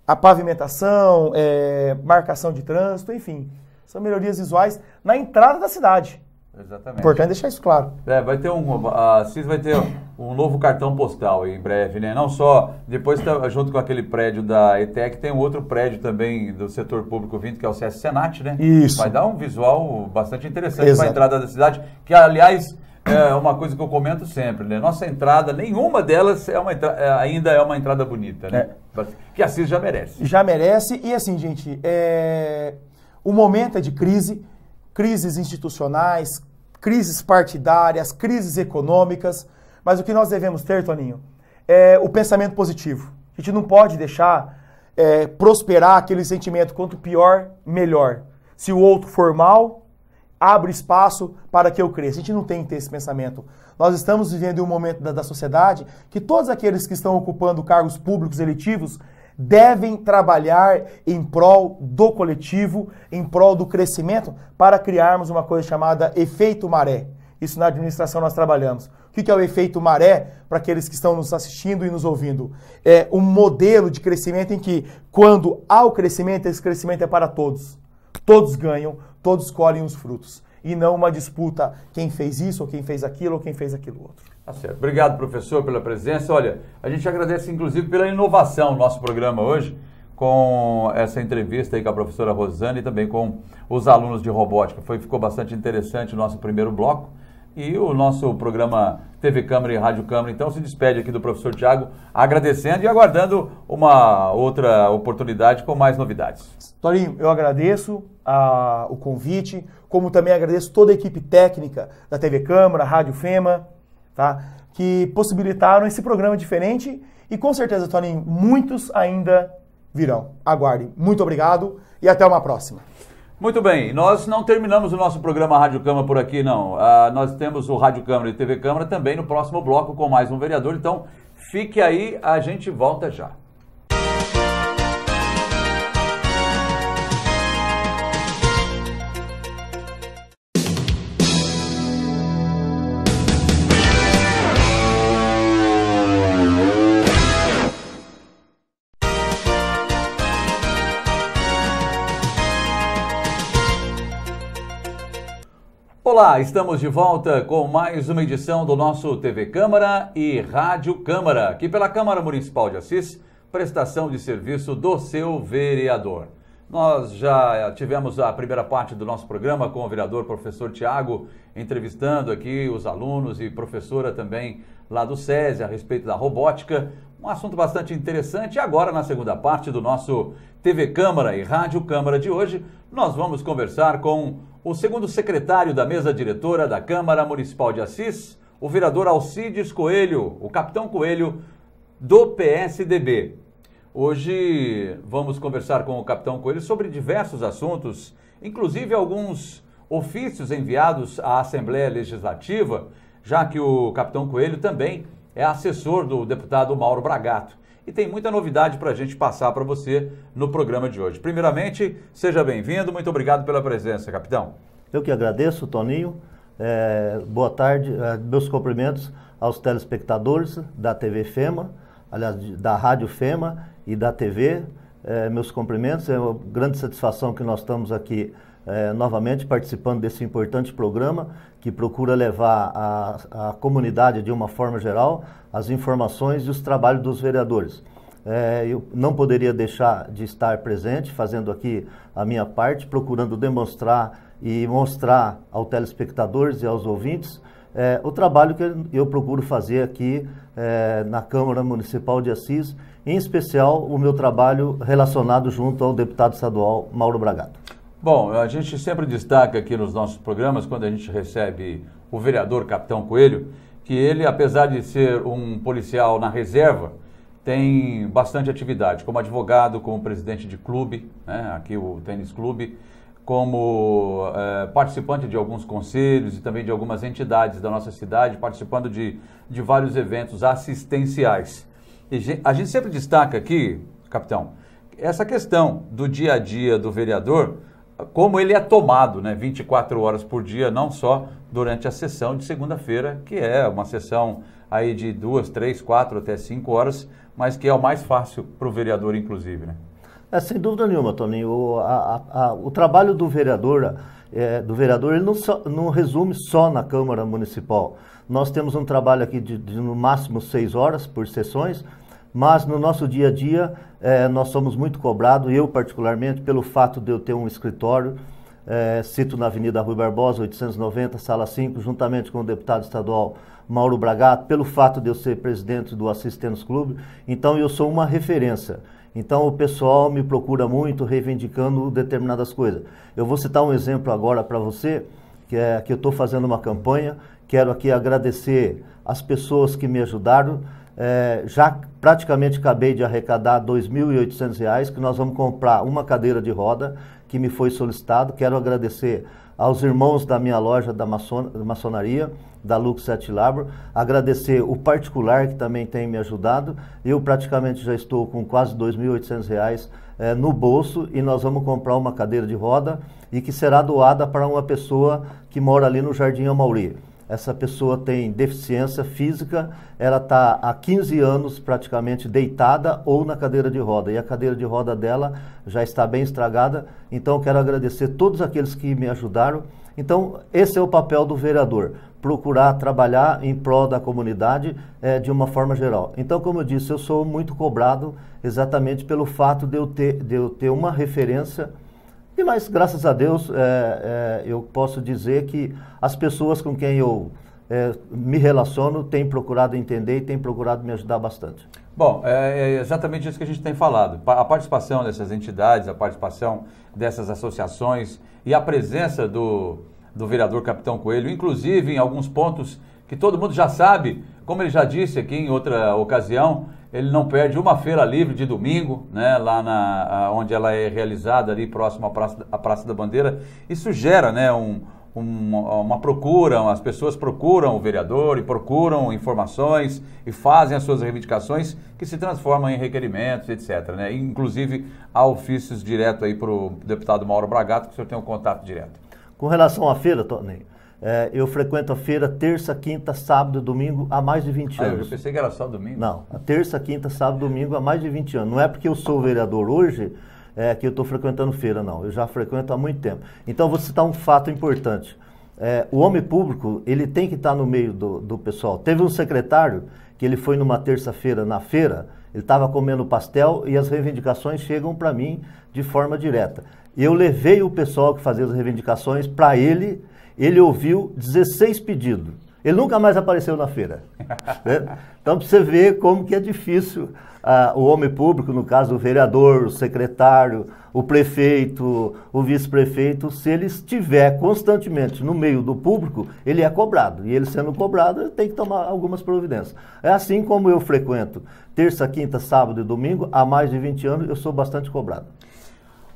a pavimentação, é, marcação de trânsito, enfim. São melhorias visuais na entrada da cidade. Exatamente. Importante deixar isso claro. É, vai ter um. A CIS vai ter um novo cartão postal em breve, né? Não só. Depois, tá junto com aquele prédio da ETEC, tem um outro prédio também do setor público vindo, que é o CS Senat, né? Isso. Vai dar um visual bastante interessante para a entrada da cidade, que, aliás, é uma coisa que eu comento sempre, né? Nossa entrada, nenhuma delas é uma entra... É, ainda é uma entrada bonita, né? É. Que a CIS já merece. Já merece. E assim, gente, é... o momento é de crise crises institucionais, crises partidárias, crises econômicas. Mas o que nós devemos ter, Toninho, é o pensamento positivo. A gente não pode deixar é, prosperar aquele sentimento quanto pior, melhor. Se o outro for mal, abre espaço para que eu cresça. A gente não tem que ter esse pensamento. Nós estamos vivendo um momento da, da sociedade que todos aqueles que estão ocupando cargos públicos eletivos devem trabalhar em prol do coletivo, em prol do crescimento, para criarmos uma coisa chamada efeito maré. Isso na administração nós trabalhamos. O que é o efeito maré para aqueles que estão nos assistindo e nos ouvindo? É um modelo de crescimento em que, quando há o crescimento, esse crescimento é para todos. Todos ganham, todos colhem os frutos. E não uma disputa quem fez isso, ou quem fez aquilo, ou quem fez aquilo outro. Tá certo. Obrigado, professor, pela presença. Olha, a gente agradece, inclusive, pela inovação nosso programa hoje, com essa entrevista aí com a professora Rosane e também com os alunos de robótica. Foi, ficou bastante interessante o nosso primeiro bloco. E o nosso programa TV Câmara e Rádio Câmara, então, se despede aqui do professor Tiago, agradecendo e aguardando uma outra oportunidade com mais novidades. Torinho, eu agradeço a, ah, o convite, como também agradeço toda a equipe técnica da TV Câmara, Rádio FEMA, tá? que possibilitaram esse programa diferente e com certeza, Toninho, muitos ainda virão. Aguarde. Muito obrigado e até uma próxima. Muito bem, nós não terminamos o nosso programa Rádio Câmara por aqui, não. Ah, nós temos o Rádio Câmara e TV Câmara também no próximo bloco com mais um vereador. Então, fique aí, a gente volta já. Olá, estamos de volta com mais uma edição do nosso TV Câmara e Rádio Câmara, aqui pela Câmara Municipal de Assis, prestação de serviço do seu vereador. Nós já eh, tivemos a primeira parte do nosso programa com o vereador professor Tiago, entrevistando aqui os alunos e professora também lá do SESI a respeito da robótica. Um assunto bastante interessante. E agora, na segunda parte do nosso TV Câmara e Rádio Câmara de hoje, nós vamos conversar com o segundo secretário da mesa diretora da Câmara Municipal de Assis, o vereador Alcides Coelho, o capitão Coelho, do PSDB. Hoje vamos conversar com o capitão Coelho sobre diversos assuntos, inclusive alguns ofícios enviados à Assembleia Legislativa, já que o capitão Coelho também é assessor do deputado Mauro Bragato e tem muita novidade para a gente passar para você no programa de hoje. Primeiramente, seja bem-vindo, muito obrigado pela presença, capitão. Eu que agradeço, Toninho. É, boa tarde, é, meus cumprimentos aos telespectadores da TV FEMA, aliás, da Rádio FEMA e da TV. É, meus cumprimentos, é uma grande satisfação que nós estamos aqui é, novamente participando desse importante programa que procura levar à comunidade, de uma forma geral, as informações e os trabalhos dos vereadores. É, eu não poderia deixar de estar presente, fazendo aqui a minha parte, procurando demonstrar e mostrar aos telespectadores e aos ouvintes é, o trabalho que eu procuro fazer aqui é, na Câmara Municipal de Assis, em especial o meu trabalho relacionado junto ao deputado estadual Mauro Bragato. Bom, a gente sempre destaca aqui nos nossos programas, quando a gente recebe o vereador Capitão Coelho, que ele, apesar de ser um policial na reserva, tem bastante atividade, como advogado, como presidente de clube, né, aqui o Tênis Clube, como é, participante de alguns conselhos e também de algumas entidades da nossa cidade, participando de, de vários eventos assistenciais. E a gente sempre destaca aqui, capitão, essa questão do dia a dia do vereador como ele é tomado né, 24 horas por dia, não só durante a sessão de segunda-feira, que é uma sessão aí de duas, três, quatro até cinco horas, mas que é o mais fácil para o vereador, inclusive. Né? É, sem dúvida nenhuma, Toninho. O, a, a, o trabalho do vereador, é, do vereador ele não, só, não resume só na Câmara Municipal. Nós temos um trabalho aqui de, de no máximo seis horas por sessões, mas no nosso dia a dia é, nós somos muito cobrados, eu particularmente, pelo fato de eu ter um escritório, eh, cito na Avenida Rui Barbosa, 890, sala 5, juntamente com o deputado estadual Mauro Bragato, pelo fato de eu ser presidente do Assistentes Clube, então eu sou uma referência. Então o pessoal me procura muito reivindicando determinadas coisas. Eu vou citar um exemplo agora para você, que é que eu estou fazendo uma campanha. Quero aqui agradecer as pessoas que me ajudaram. É, já praticamente acabei de arrecadar R$ 2.800, que nós vamos comprar uma cadeira de roda que me foi solicitado. Quero agradecer aos irmãos da minha loja da maçon maçonaria, da Lux Sete Labro, agradecer o particular que também tem me ajudado. Eu praticamente já estou com quase R$ 2.800 é, no bolso e nós vamos comprar uma cadeira de roda e que será doada para uma pessoa que mora ali no Jardim Amauri essa pessoa tem deficiência física, ela está há 15 anos praticamente deitada ou na cadeira de roda. E a cadeira de roda dela já está bem estragada. Então, quero agradecer todos aqueles que me ajudaram. Então, esse é o papel do vereador: procurar trabalhar em prol da comunidade é, de uma forma geral. Então, como eu disse, eu sou muito cobrado exatamente pelo fato de eu ter, de eu ter uma referência e mas graças a Deus é, é, eu posso dizer que as pessoas com quem eu é, me relaciono têm procurado entender e têm procurado me ajudar bastante. Bom, é, é exatamente isso que a gente tem falado. A participação dessas entidades, a participação dessas associações e a presença do, do vereador Capitão Coelho, inclusive em alguns pontos que todo mundo já sabe, como ele já disse aqui em outra ocasião, ele não perde uma feira livre de domingo, né, lá na, onde ela é realizada ali próximo à Praça, à Praça da Bandeira. Isso gera, né, um, um, uma procura, as pessoas procuram o vereador e procuram informações e fazem as suas reivindicações que se transformam em requerimentos, etc. Né? Inclusive há ofícios direto aí para o deputado Mauro Bragato, que o senhor tem um contato direto. Com relação à feira, Tony, é, eu frequento a feira terça, quinta, sábado e domingo há mais de 20 ah, anos. Eu pensei que era só domingo. Não, terça, quinta, sábado e domingo há mais de 20 anos. Não é porque eu sou vereador hoje é, que eu estou frequentando feira, não. Eu já frequento há muito tempo. Então, vou citar um fato importante. É, o homem público, ele tem que estar no meio do, do pessoal. Teve um secretário que ele foi numa terça-feira na feira, ele estava comendo pastel e as reivindicações chegam para mim de forma direta. Eu levei o pessoal que fazia as reivindicações para ele ele ouviu 16 pedidos. Ele nunca mais apareceu na feira. Né? Então, para você ver como que é difícil ah, o homem público, no caso o vereador, o secretário, o prefeito, o vice-prefeito, se ele estiver constantemente no meio do público, ele é cobrado. E ele sendo cobrado, ele tem que tomar algumas providências. É assim como eu frequento terça, quinta, sábado e domingo, há mais de 20 anos, eu sou bastante cobrado.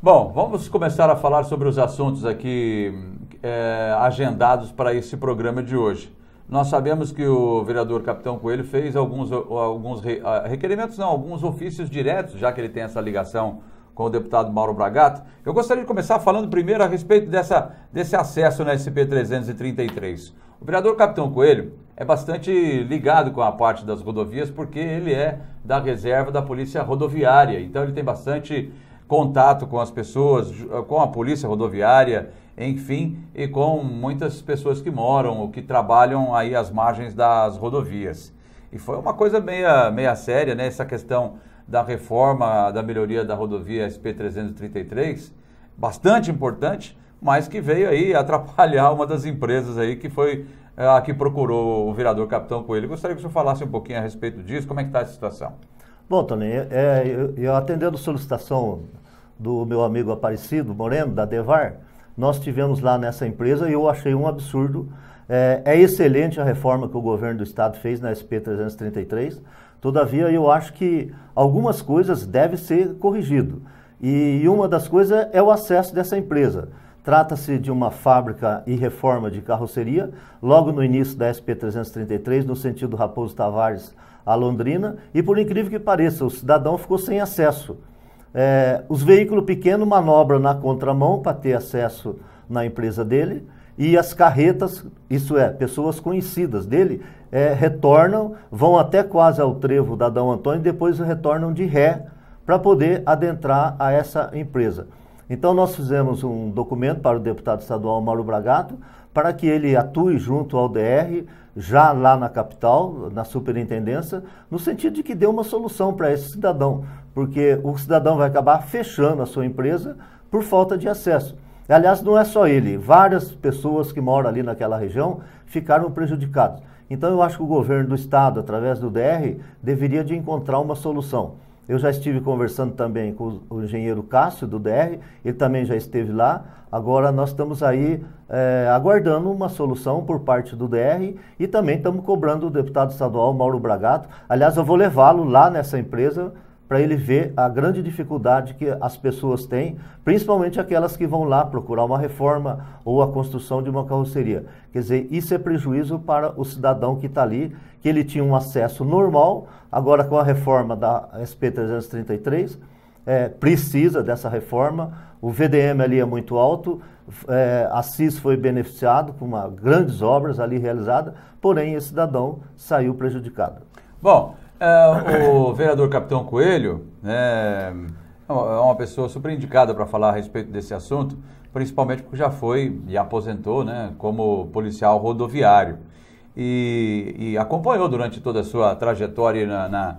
Bom, vamos começar a falar sobre os assuntos aqui é, agendados para esse programa de hoje. Nós sabemos que o vereador Capitão Coelho fez alguns, alguns ah, requerimentos, não, alguns ofícios diretos, já que ele tem essa ligação com o deputado Mauro Bragato. Eu gostaria de começar falando primeiro a respeito dessa, desse acesso na SP-333. O vereador Capitão Coelho é bastante ligado com a parte das rodovias, porque ele é da reserva da Polícia Rodoviária, então ele tem bastante contato com as pessoas, com a Polícia Rodoviária enfim, e com muitas pessoas que moram ou que trabalham aí às margens das rodovias. E foi uma coisa meia, meia séria, né? Essa questão da reforma, da melhoria da rodovia SP-333, bastante importante, mas que veio aí atrapalhar uma das empresas aí que foi eh, a que procurou o vereador Capitão Coelho. Gostaria que o senhor falasse um pouquinho a respeito disso, como é que está a situação? Bom, Toninho, é, é, eu, eu atendendo a solicitação do meu amigo Aparecido Moreno, da Devar, nós tivemos lá nessa empresa e eu achei um absurdo. É, é excelente a reforma que o governo do estado fez na SP 333. Todavia, eu acho que algumas coisas devem ser corrigido. e uma das coisas é o acesso dessa empresa. Trata-se de uma fábrica e reforma de carroceria, logo no início da SP-333, no sentido Raposo Tavares a Londrina, e por incrível que pareça, o cidadão ficou sem acesso. É, os veículos pequenos manobram na contramão para ter acesso na empresa dele e as carretas, isso é, pessoas conhecidas dele, é, retornam, vão até quase ao trevo da Dão Antônio e depois retornam de ré para poder adentrar a essa empresa. Então nós fizemos um documento para o deputado estadual Mauro Bragato para que ele atue junto ao DR, já lá na capital, na superintendência, no sentido de que dê uma solução para esse cidadão porque o cidadão vai acabar fechando a sua empresa por falta de acesso. Aliás, não é só ele, várias pessoas que moram ali naquela região ficaram prejudicadas. Então eu acho que o governo do estado, através do DR, deveria de encontrar uma solução. Eu já estive conversando também com o engenheiro Cássio do DR, ele também já esteve lá. Agora nós estamos aí é, aguardando uma solução por parte do DR e também estamos cobrando o deputado estadual Mauro Bragato. Aliás, eu vou levá-lo lá nessa empresa para ele ver a grande dificuldade que as pessoas têm, principalmente aquelas que vão lá procurar uma reforma ou a construção de uma carroceria. Quer dizer, isso é prejuízo para o cidadão que está ali, que ele tinha um acesso normal, agora com a reforma da SP 333, é, precisa dessa reforma, o VDM ali é muito alto, é, Assis foi beneficiado com uma, grandes obras ali realizadas, porém esse cidadão saiu prejudicado. Bom, é, o vereador Capitão Coelho né, é, é uma pessoa super indicada para falar a respeito desse assunto, principalmente porque já foi e aposentou né, como policial rodoviário. E, e acompanhou durante toda a sua trajetória na, na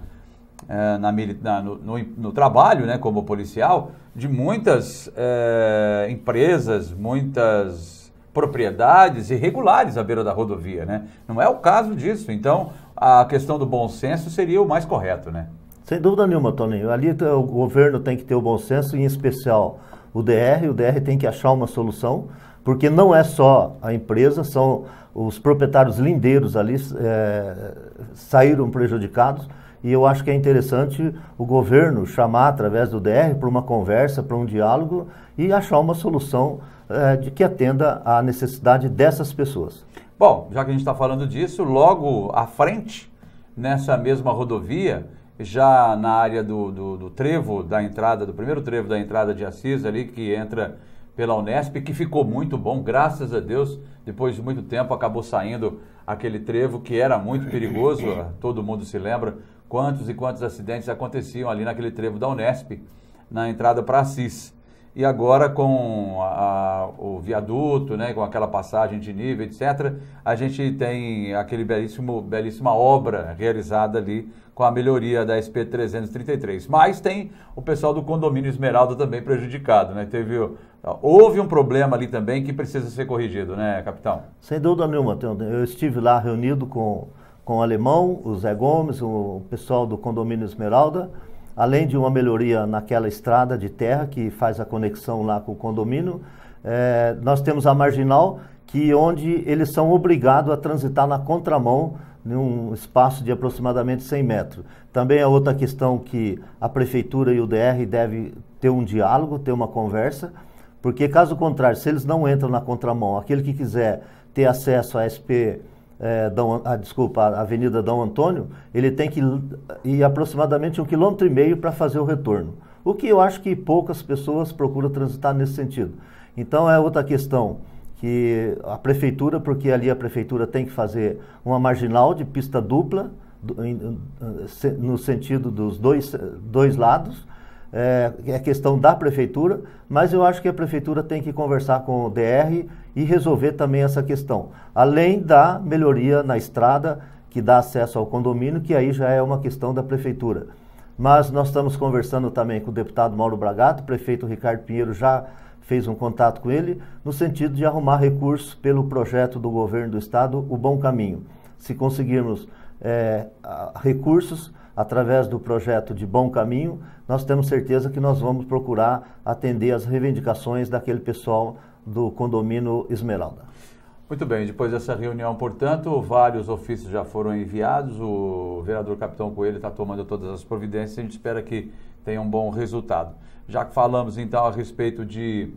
é, na, na, no, no, no, trabalho né, como policial de muitas é, empresas, muitas propriedades irregulares à beira da rodovia. Né? Não é o caso disso. Então, a questão do bom senso seria o mais correto, né? Sem dúvida nenhuma, Toninho. Ali o governo tem que ter o bom senso, em especial o DR. O DR tem que achar uma solução, porque não é só a empresa, são os proprietários lindeiros ali é, saíram prejudicados. E eu acho que é interessante o governo chamar através do DR para uma conversa, para um diálogo e achar uma solução é, de que atenda à necessidade dessas pessoas. Bom, já que a gente está falando disso, logo à frente, nessa mesma rodovia, já na área do, do, do, trevo da entrada, do primeiro trevo da entrada de Assis ali, que entra pela Unesp, que ficou muito bom, graças a Deus, depois de muito tempo acabou saindo aquele trevo que era muito perigoso, todo mundo se lembra quantos e quantos acidentes aconteciam ali naquele trevo da Unesp, na entrada para Assis e agora com a, o viaduto, né, com aquela passagem de nível, etc., a gente tem aquele belíssimo, belíssima obra realizada ali com a melhoria da SP333. Mas tem o pessoal do condomínio Esmeralda também prejudicado, né? Teve, houve um problema ali também que precisa ser corrigido, né, capitão? Sem dúvida nenhuma, eu estive lá reunido com, com o Alemão, o Zé Gomes, o pessoal do condomínio Esmeralda, além de uma melhoria naquela estrada de terra que faz a conexão lá com o condomínio, é, nós temos a marginal que onde eles são obrigados a transitar na contramão num espaço de aproximadamente 100 metros. Também é outra questão que a prefeitura e o DR devem ter um diálogo, ter uma conversa, porque caso contrário, se eles não entram na contramão, aquele que quiser ter acesso à SP é, Dom, ah, desculpa, a Avenida Dom Antônio, ele tem que ir aproximadamente um quilômetro e meio para fazer o retorno. O que eu acho que poucas pessoas procuram transitar nesse sentido. Então é outra questão que a prefeitura, porque ali a prefeitura tem que fazer uma marginal de pista dupla no sentido dos dois, dois lados é, é questão da prefeitura, mas eu acho que a prefeitura tem que conversar com o DR e resolver também essa questão. Além da melhoria na estrada que dá acesso ao condomínio, que aí já é uma questão da prefeitura. Mas nós estamos conversando também com o deputado Mauro Bragato, o prefeito Ricardo Pinheiro já fez um contato com ele, no sentido de arrumar recursos pelo projeto do governo do estado, o Bom Caminho. Se conseguirmos é, recursos, através do projeto de Bom Caminho, nós temos certeza que nós vamos procurar atender as reivindicações daquele pessoal do condomínio Esmeralda. Muito bem, depois dessa reunião, portanto, vários ofícios já foram enviados, o vereador Capitão Coelho está tomando todas as providências, a gente espera que tenha um bom resultado. Já que falamos então a respeito de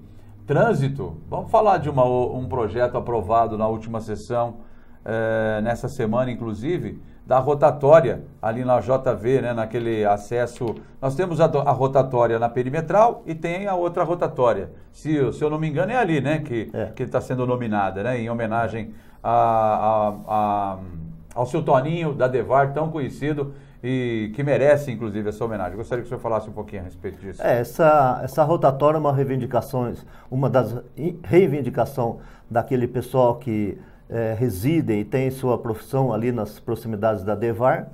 trânsito, vamos falar de uma, um projeto aprovado na última sessão, eh, nessa semana inclusive, da rotatória ali na JV, né, naquele acesso. Nós temos a, a, rotatória na perimetral e tem a outra rotatória. Se, se eu não me engano, é ali né, que é. está sendo nominada, né, em homenagem a, a, ao seu Toninho da Devar, tão conhecido e que merece, inclusive, essa homenagem. Gostaria que o senhor falasse um pouquinho a respeito disso. É, essa, essa rotatória é uma reivindicação, uma das reivindicações daquele pessoal que é, residem e têm sua profissão ali nas proximidades da Devar.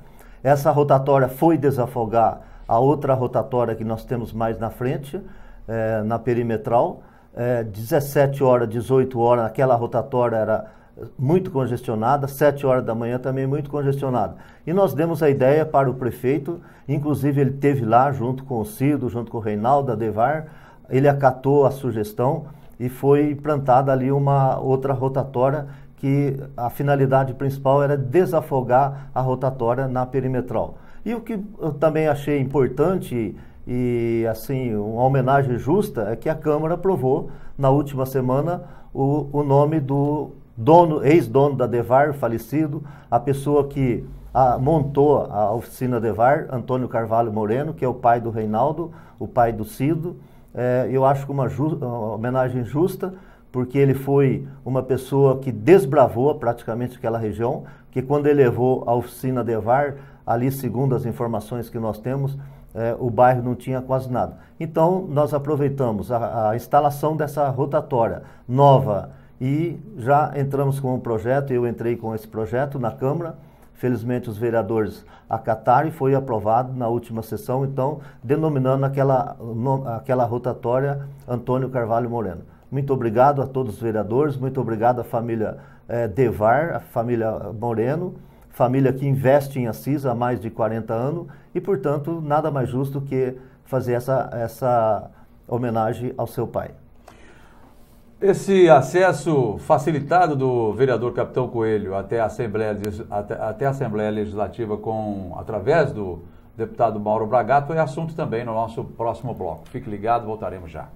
Essa rotatória foi desafogar a outra rotatória que nós temos mais na frente, é, na perimetral. É, 17 horas, 18 horas, aquela rotatória era muito congestionada, 7 horas da manhã também muito congestionada. E nós demos a ideia para o prefeito, inclusive ele teve lá junto com o Cido, junto com o Reinaldo, a Devar, ele acatou a sugestão e foi implantada ali uma outra rotatória que a finalidade principal era desafogar a rotatória na perimetral. E o que eu também achei importante e assim uma homenagem justa é que a Câmara aprovou na última semana o, o nome do dono, ex-dono da Devar, falecido, a pessoa que a, montou a oficina Devar, Antônio Carvalho Moreno, que é o pai do Reinaldo, o pai do Cido. É, eu acho que uma, ju, uma homenagem justa porque ele foi uma pessoa que desbravou praticamente aquela região, que quando ele levou a oficina Devar, ali segundo as informações que nós temos, é, o bairro não tinha quase nada. Então nós aproveitamos a, a, instalação dessa rotatória nova e já entramos com um projeto, eu entrei com esse projeto na Câmara, felizmente os vereadores acataram e foi aprovado na última sessão, então denominando aquela, no, aquela rotatória Antônio Carvalho Moreno. Muito obrigado a todos os vereadores, muito obrigado à família eh, Devar, à família Moreno, família que investe em Assis há mais de 40 anos e, portanto, nada mais justo que fazer essa, essa homenagem ao seu pai. Esse acesso facilitado do vereador Capitão Coelho até a Assembleia, até, até a Assembleia Legislativa com, através do deputado Mauro Bragato é assunto também no nosso próximo bloco. Fique ligado, voltaremos já.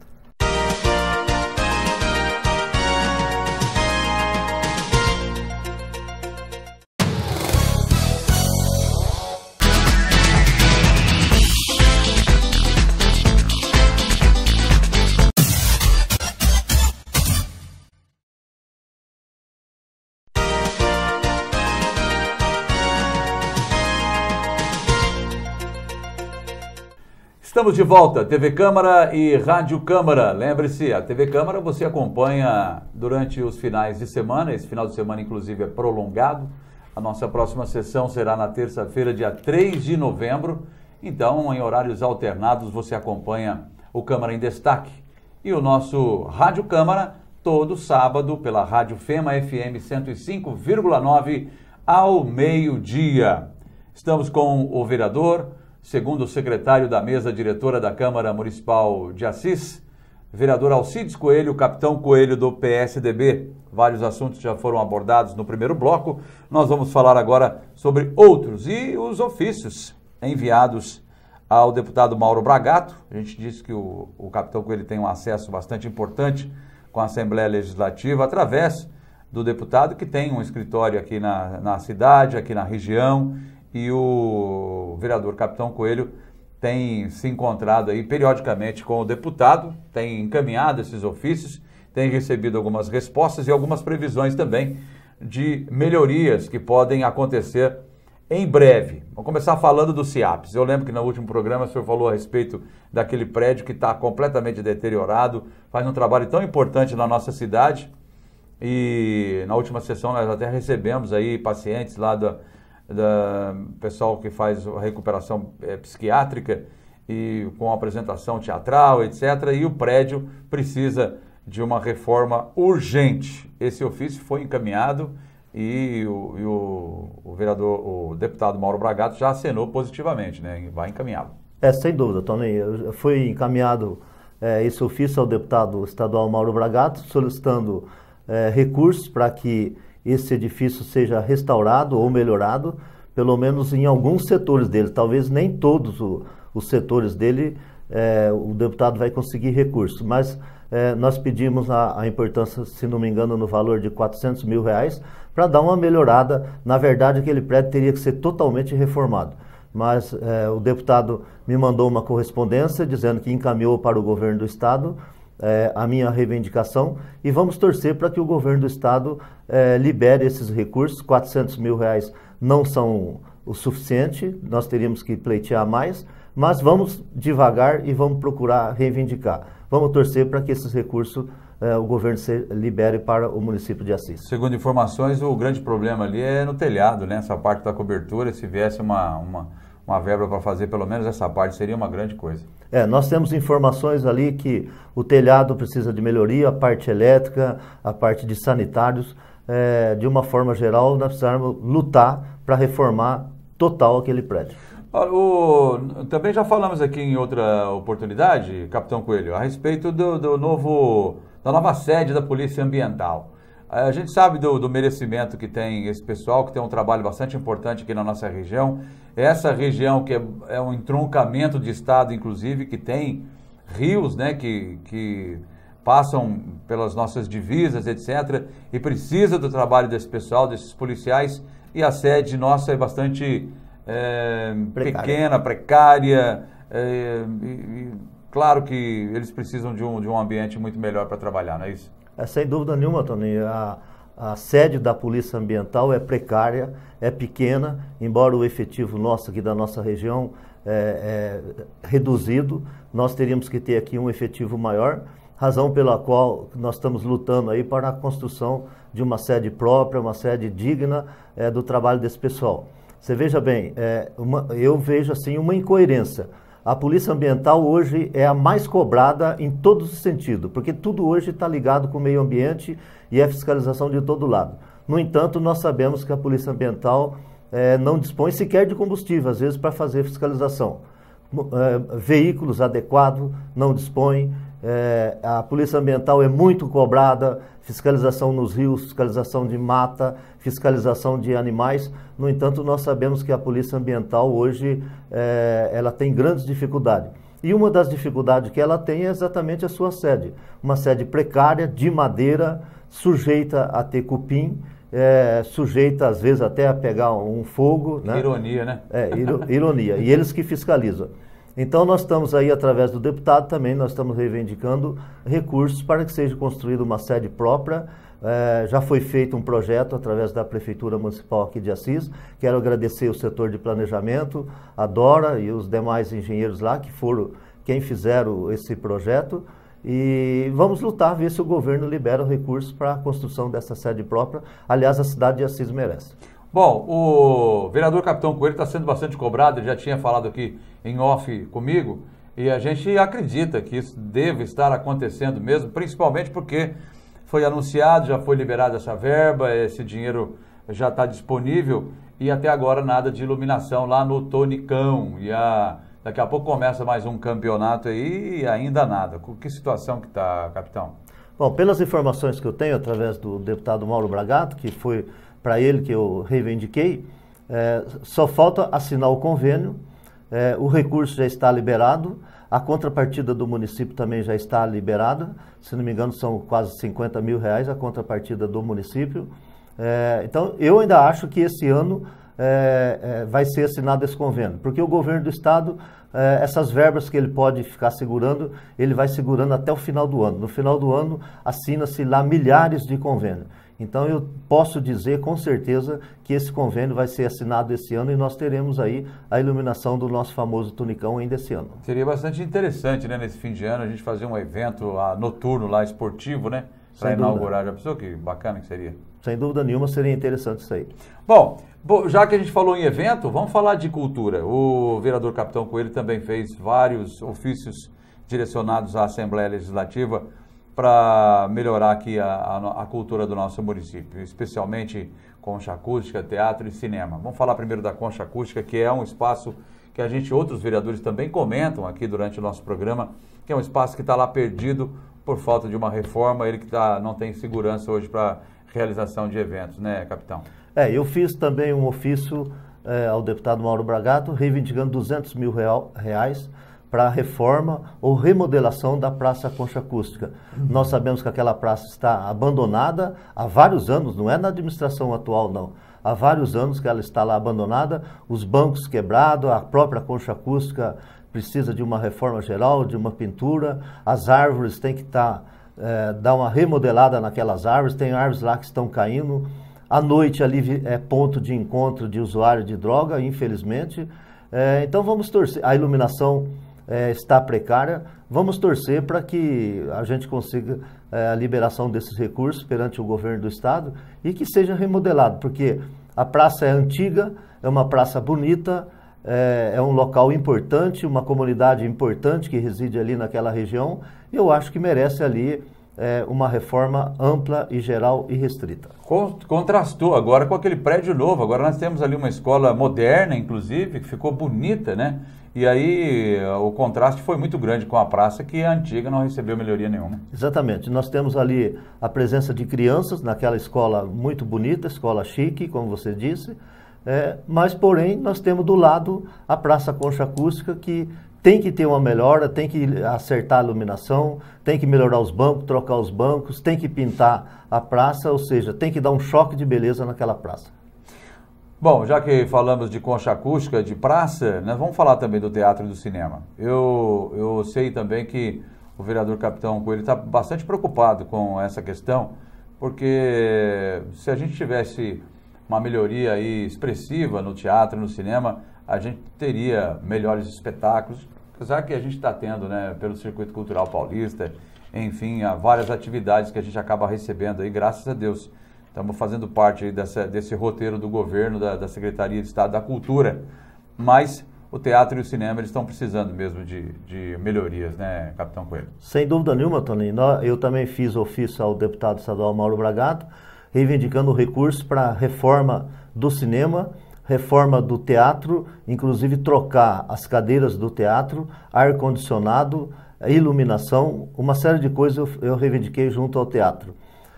Estamos de volta, TV Câmara e Rádio Câmara. Lembre-se, a TV Câmara você acompanha durante os finais de semana, esse final de semana, inclusive, é prolongado. A nossa próxima sessão será na terça-feira, dia 3 de novembro. Então, em horários alternados, você acompanha o Câmara em Destaque. E o nosso Rádio Câmara, todo sábado, pela Rádio Fema FM 105,9 ao meio-dia. Estamos com o vereador Segundo o secretário da mesa diretora da Câmara Municipal de Assis, vereador Alcides Coelho, capitão Coelho do PSDB. Vários assuntos já foram abordados no primeiro bloco. Nós vamos falar agora sobre outros e os ofícios enviados ao deputado Mauro Bragato. A gente disse que o, o capitão Coelho tem um acesso bastante importante com a Assembleia Legislativa através do deputado que tem um escritório aqui na, na cidade, aqui na região e o vereador Capitão Coelho tem se encontrado aí periodicamente com o deputado, tem encaminhado esses ofícios, tem recebido algumas respostas e algumas previsões também de melhorias que podem acontecer em breve. Vamos começar falando do CIAPS. Eu lembro que no último programa o senhor falou a respeito daquele prédio que está completamente deteriorado, faz um trabalho tão importante na nossa cidade. E na última sessão nós até recebemos aí pacientes lá da, da pessoal que faz a recuperação é, psiquiátrica e com apresentação teatral, etc. E o prédio precisa de uma reforma urgente. Esse ofício foi encaminhado e o, e o, o vereador, o deputado Mauro Bragato já assinou positivamente, né? Vai encaminhá-lo. É, sem dúvida, Tony. foi encaminhado é, esse ofício ao deputado estadual Mauro Bragato, solicitando é, recursos para que esse edifício seja restaurado ou melhorado, pelo menos em alguns setores dele. Talvez nem todos o, os setores dele é, o deputado vai conseguir recurso mas é, nós pedimos a, a, importância, se não me engano, no valor de 400 mil reais para dar uma melhorada. Na verdade, aquele prédio teria que ser totalmente reformado. Mas é, o deputado me mandou uma correspondência dizendo que encaminhou para o governo do estado é, a minha reivindicação e vamos torcer para que o governo do estado é, libere esses recursos. 400 mil reais não são o suficiente, nós teríamos que pleitear mais, mas vamos devagar e vamos procurar reivindicar. Vamos torcer para que esses recursos eh, o governo se libere para o município de Assis. Segundo informações, o grande problema ali é no telhado, né? Essa parte da cobertura, se viesse uma, uma, uma verba para fazer pelo menos essa parte, seria uma grande coisa. É, nós temos informações ali que o telhado precisa de melhoria, a parte elétrica, a parte de sanitários. É, de uma forma geral, nós precisamos lutar para reformar total aquele prédio. O, também já falamos aqui em outra oportunidade, Capitão Coelho, a respeito do, do novo da nova sede da Polícia Ambiental. A gente sabe do, do, merecimento que tem esse pessoal, que tem um trabalho bastante importante aqui na nossa região. Essa região que é, é um entroncamento de estado, inclusive, que tem rios né, que, que passam pelas nossas divisas, etc. E precisa do trabalho desse pessoal, desses policiais. E a sede nossa é bastante é, precária. pequena, precária. É, e, e, claro que eles precisam de um, de um ambiente muito melhor para trabalhar, não é isso? É sem dúvida nenhuma, Tony, a, a sede da Polícia Ambiental é precária, é pequena, embora o efetivo nosso aqui da nossa região é, é reduzido, nós teríamos que ter aqui um efetivo maior, razão pela qual nós estamos lutando aí para a construção de uma sede própria, uma sede digna é, do trabalho desse pessoal. Você veja bem, é, uma, eu vejo assim uma incoerência a polícia ambiental hoje é a mais cobrada em todos os sentidos, porque tudo hoje está ligado com o meio ambiente e é fiscalização de todo lado. No entanto, nós sabemos que a polícia ambiental é, não dispõe sequer de combustível, às vezes, para fazer fiscalização. É, veículos adequados não dispõe, é, a polícia ambiental é muito cobrada, fiscalização nos rios, fiscalização de mata, fiscalização de animais. No entanto, nós sabemos que a polícia ambiental hoje é, ela tem grandes dificuldades. E uma das dificuldades que ela tem é exatamente a sua sede, uma sede precária, de madeira, sujeita a ter cupim, é, sujeita às vezes até a pegar um fogo. Né? Ironia, né? É, ironia. e eles que fiscalizam. Então nós estamos aí, através do deputado também, nós estamos reivindicando recursos para que seja construída uma sede própria. É, já foi feito um projeto através da Prefeitura Municipal aqui de Assis. Quero agradecer o setor de planejamento, a Dora e os demais engenheiros lá que foram quem fizeram esse projeto. E vamos lutar, ver se o governo libera recursos para a construção dessa sede própria. Aliás, a cidade de Assis merece. Bom, o vereador Capitão Coelho está sendo bastante cobrado, ele já tinha falado aqui em off comigo, e a gente acredita que isso deve estar acontecendo mesmo, principalmente porque foi anunciado, já foi liberada essa verba, esse dinheiro já está disponível e até agora nada de iluminação lá no Tonicão. E a, daqui a pouco começa mais um campeonato aí e ainda nada. Que situação que está, capitão? Bom, pelas informações que eu tenho através do deputado Mauro Bragato, que foi para ele que eu reivindiquei, é, só falta assinar o convênio, é, o recurso já está liberado, a contrapartida do município também já está liberada, se não me engano são quase 50 mil reais a contrapartida do município. É, então eu ainda acho que esse ano vai ser assinado esse convênio, porque o governo do estado essas verbas que ele pode ficar segurando, ele vai segurando até o final do ano. No final do ano, assina-se lá milhares de convênios. Então eu posso dizer com certeza que esse convênio vai ser assinado esse ano e nós teremos aí a iluminação do nosso famoso tunicão ainda esse ano. Seria bastante interessante, né, nesse fim de ano a gente fazer um evento noturno lá esportivo, né, para inaugurar. Já pensou que bacana que seria? Sem dúvida nenhuma seria interessante isso aí. Bom, já que a gente falou em evento, vamos falar de cultura. O vereador Capitão Coelho também fez vários ofícios direcionados à Assembleia Legislativa para melhorar aqui a, a, a, cultura do nosso município, especialmente concha acústica, teatro e cinema. Vamos falar primeiro da concha acústica, que é um espaço que a gente, outros vereadores também comentam aqui durante o nosso programa, que é um espaço que está lá perdido por falta de uma reforma, ele que tá, não tem segurança hoje para realização de eventos, né, capitão? É, eu fiz também um ofício é, ao deputado Mauro Bragato, reivindicando 200 mil real, reais para a reforma ou remodelação da Praça Concha Acústica. Uhum. Nós sabemos que aquela praça está abandonada há vários anos, não é na administração atual, não. Há vários anos que ela está lá abandonada, os bancos quebrados, a própria Concha Acústica precisa de uma reforma geral, de uma pintura, as árvores têm que tá, estar, eh, é, dar uma remodelada naquelas árvores, tem árvores lá que estão caindo. À noite ali é ponto de encontro de usuário de droga, infelizmente. É, então vamos torcer. A iluminação é, está precária. Vamos torcer para que a gente consiga é, a liberação desses recursos perante o governo do estado e que seja remodelado, porque a praça é antiga, é uma praça bonita, é, é um local importante, uma comunidade importante que reside ali naquela região e eu acho que merece ali é, uma reforma ampla e geral e restrita. Contrastou agora com aquele prédio novo. Agora nós temos ali uma escola moderna, inclusive, que ficou bonita, né? E aí o contraste foi muito grande com a praça, que a antiga não recebeu melhoria nenhuma. Exatamente. Nós temos ali a presença de crianças naquela escola muito bonita, escola chique, como você disse. É, mas, porém, nós temos do lado a Praça Concha Acústica, que tem que ter uma melhora, tem que acertar a iluminação, tem que melhorar os bancos, trocar os bancos, tem que pintar a praça, ou seja, tem que dar um choque de beleza naquela praça. Bom, já que falamos de concha acústica, de praça, nós né, vamos falar também do teatro e do cinema. Eu, eu sei também que o vereador Capitão Coelho está bastante preocupado com essa questão, porque se a gente tivesse uma melhoria aí expressiva no teatro e no cinema, a gente teria melhores espetáculos, apesar que a gente está tendo, né, pelo Circuito Cultural Paulista, enfim, há várias atividades que a gente acaba recebendo aí, graças a Deus estamos fazendo parte dessa, desse roteiro do governo, da, da, Secretaria de Estado da Cultura, mas o teatro e o cinema eles estão precisando mesmo de, de melhorias, né, Capitão Coelho? Sem dúvida nenhuma, Tony. Eu também fiz ofício ao deputado estadual Mauro Bragato, reivindicando recursos para reforma do cinema, reforma do teatro, inclusive trocar as cadeiras do teatro, ar-condicionado, iluminação, uma série de coisas eu, eu reivindiquei junto ao teatro.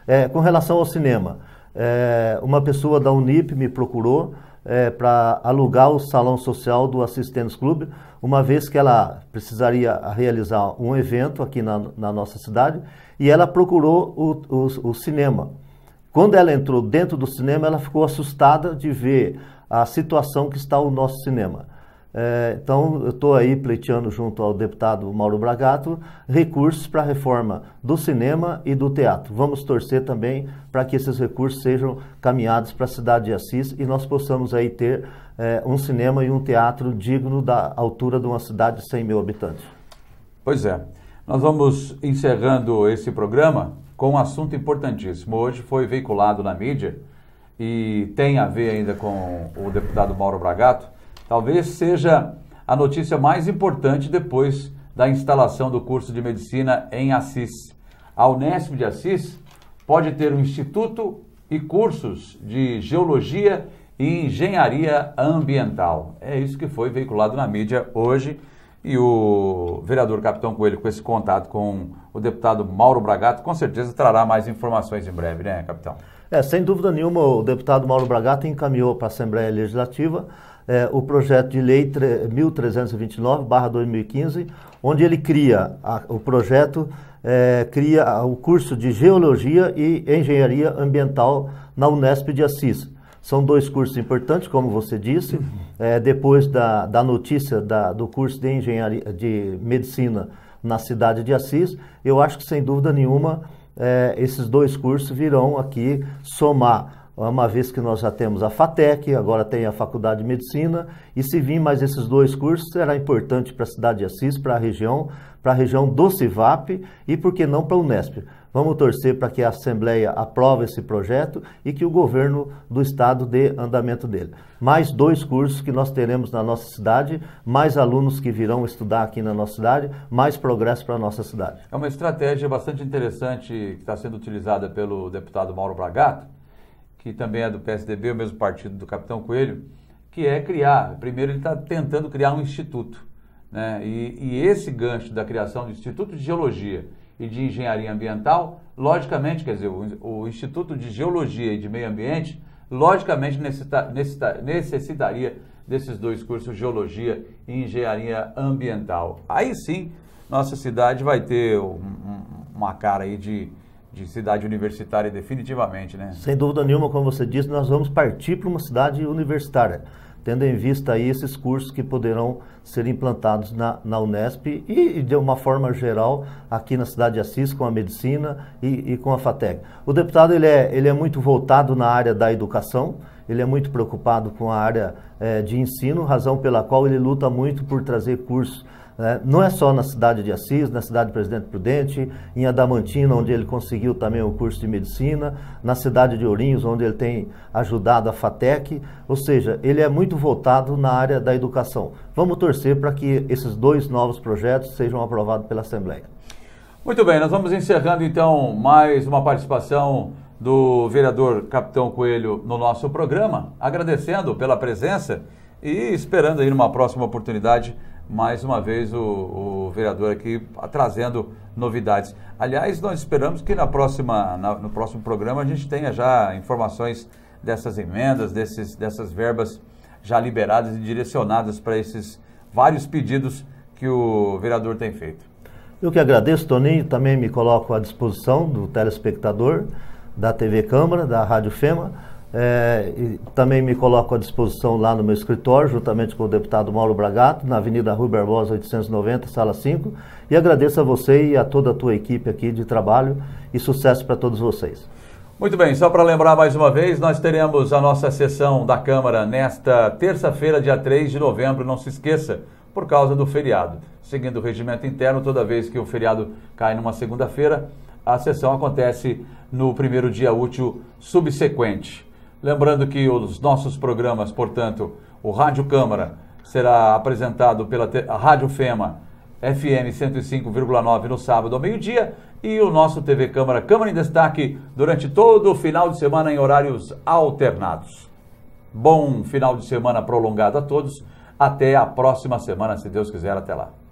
É, com relação ao cinema, é, uma pessoa da Unip me procurou é, para alugar o salão social do Assistentes Clube, uma vez que ela precisaria realizar um evento aqui na, na nossa cidade, e ela procurou o, o, o, cinema. Quando ela entrou dentro do cinema, ela ficou assustada de ver a situação que está o nosso cinema. É, então, eu estou aí pleiteando junto ao deputado Mauro Bragato recursos para a reforma do cinema e do teatro. Vamos torcer também para que esses recursos sejam caminhados para a cidade de Assis e nós possamos aí ter é, um cinema e um teatro digno da altura de uma cidade de 100 mil habitantes. Pois é. Nós vamos encerrando esse programa com um assunto importantíssimo. Hoje foi veiculado na mídia e tem a ver ainda com o deputado Mauro Bragato Talvez seja a notícia mais importante depois da instalação do curso de medicina em Assis. A Unesp de Assis pode ter um instituto e cursos de geologia e engenharia ambiental. É isso que foi veiculado na mídia hoje. E o vereador Capitão Coelho, com esse contato com o deputado Mauro Bragato, com certeza trará mais informações em breve, né, capitão? É, sem dúvida nenhuma, o deputado Mauro Bragato encaminhou para a Assembleia Legislativa é, o projeto de lei 1329-2015, onde ele cria a, o projeto, é, cria o curso de Geologia e Engenharia Ambiental na Unesp de Assis. São dois cursos importantes, como você disse. É, depois da, da notícia da, do curso de Engenharia de Medicina na cidade de Assis, eu acho que sem dúvida nenhuma é, esses dois cursos virão aqui somar uma vez que nós já temos a FATEC, agora tem a Faculdade de Medicina, e se vir mais esses dois cursos, será importante para a cidade de Assis, para a região, para a região do CIVAP e, por que não, para a Unesp. Vamos torcer para que a Assembleia aprove esse projeto e que o governo do Estado dê andamento dele. Mais dois cursos que nós teremos na nossa cidade, mais alunos que virão estudar aqui na nossa cidade, mais progresso para a nossa cidade. É uma estratégia bastante interessante que está sendo utilizada pelo deputado Mauro Bragato, que também é do PSDB, o mesmo partido do Capitão Coelho, que é criar. Primeiro, ele está tentando criar um instituto. Né? E, e esse gancho da criação do Instituto de Geologia e de Engenharia Ambiental, logicamente, quer dizer, o, o Instituto de Geologia e de Meio Ambiente, logicamente necessita, necessita, necessitaria desses dois cursos, Geologia e Engenharia Ambiental. Aí sim, nossa cidade vai ter um, um, uma cara aí de de cidade universitária definitivamente, né? Sem dúvida nenhuma, como você disse, nós vamos partir para uma cidade universitária, tendo em vista aí esses cursos que poderão ser implantados na, na Unesp e, e, de uma forma geral aqui na cidade de Assis com a medicina e, e com a FATEC. O deputado ele é, ele é muito voltado na área da educação, ele é muito preocupado com a área eh, de ensino, razão pela qual ele luta muito por trazer cursos né? Não é só na cidade de Assis, na cidade do Presidente Prudente, em Adamantina, onde ele conseguiu também o curso de medicina, na cidade de Ourinhos, onde ele tem ajudado a FATEC, ou seja, ele é muito voltado na área da educação. Vamos torcer para que esses dois novos projetos sejam aprovados pela Assembleia. Muito bem, nós vamos encerrando então mais uma participação do vereador Capitão Coelho no nosso programa, agradecendo pela presença e esperando aí numa próxima oportunidade mais uma vez o, o vereador aqui ah, trazendo novidades. Aliás, nós esperamos que na próxima, na, no próximo programa a gente tenha já informações dessas emendas, desses, dessas verbas já liberadas e direcionadas para esses vários pedidos que o vereador tem feito. Eu que agradeço, Toninho, também me coloco à disposição do telespectador da TV Câmara, da Rádio FEMA é, também me coloco à disposição lá no meu escritório, juntamente com o deputado Mauro Bragato, na Avenida Rui Barbosa, 890, sala 5. E agradeço a você e a toda a tua equipe aqui de trabalho e sucesso para todos vocês. Muito bem, só para lembrar mais uma vez, nós teremos a nossa sessão da Câmara nesta terça-feira, dia 3 de novembro, não se esqueça, por causa do feriado. Seguindo o regimento interno, toda vez que o feriado cai numa segunda-feira, a sessão acontece no primeiro dia útil subsequente. Lembrando que os nossos programas, portanto, o Rádio Câmara será apresentado pela Rádio Fema FM 105,9 no sábado ao meio-dia e o nosso TV Câmara Câmara em Destaque durante todo o final de semana em horários alternados. Bom final de semana prolongado a todos. Até a próxima semana, se Deus quiser. Até lá.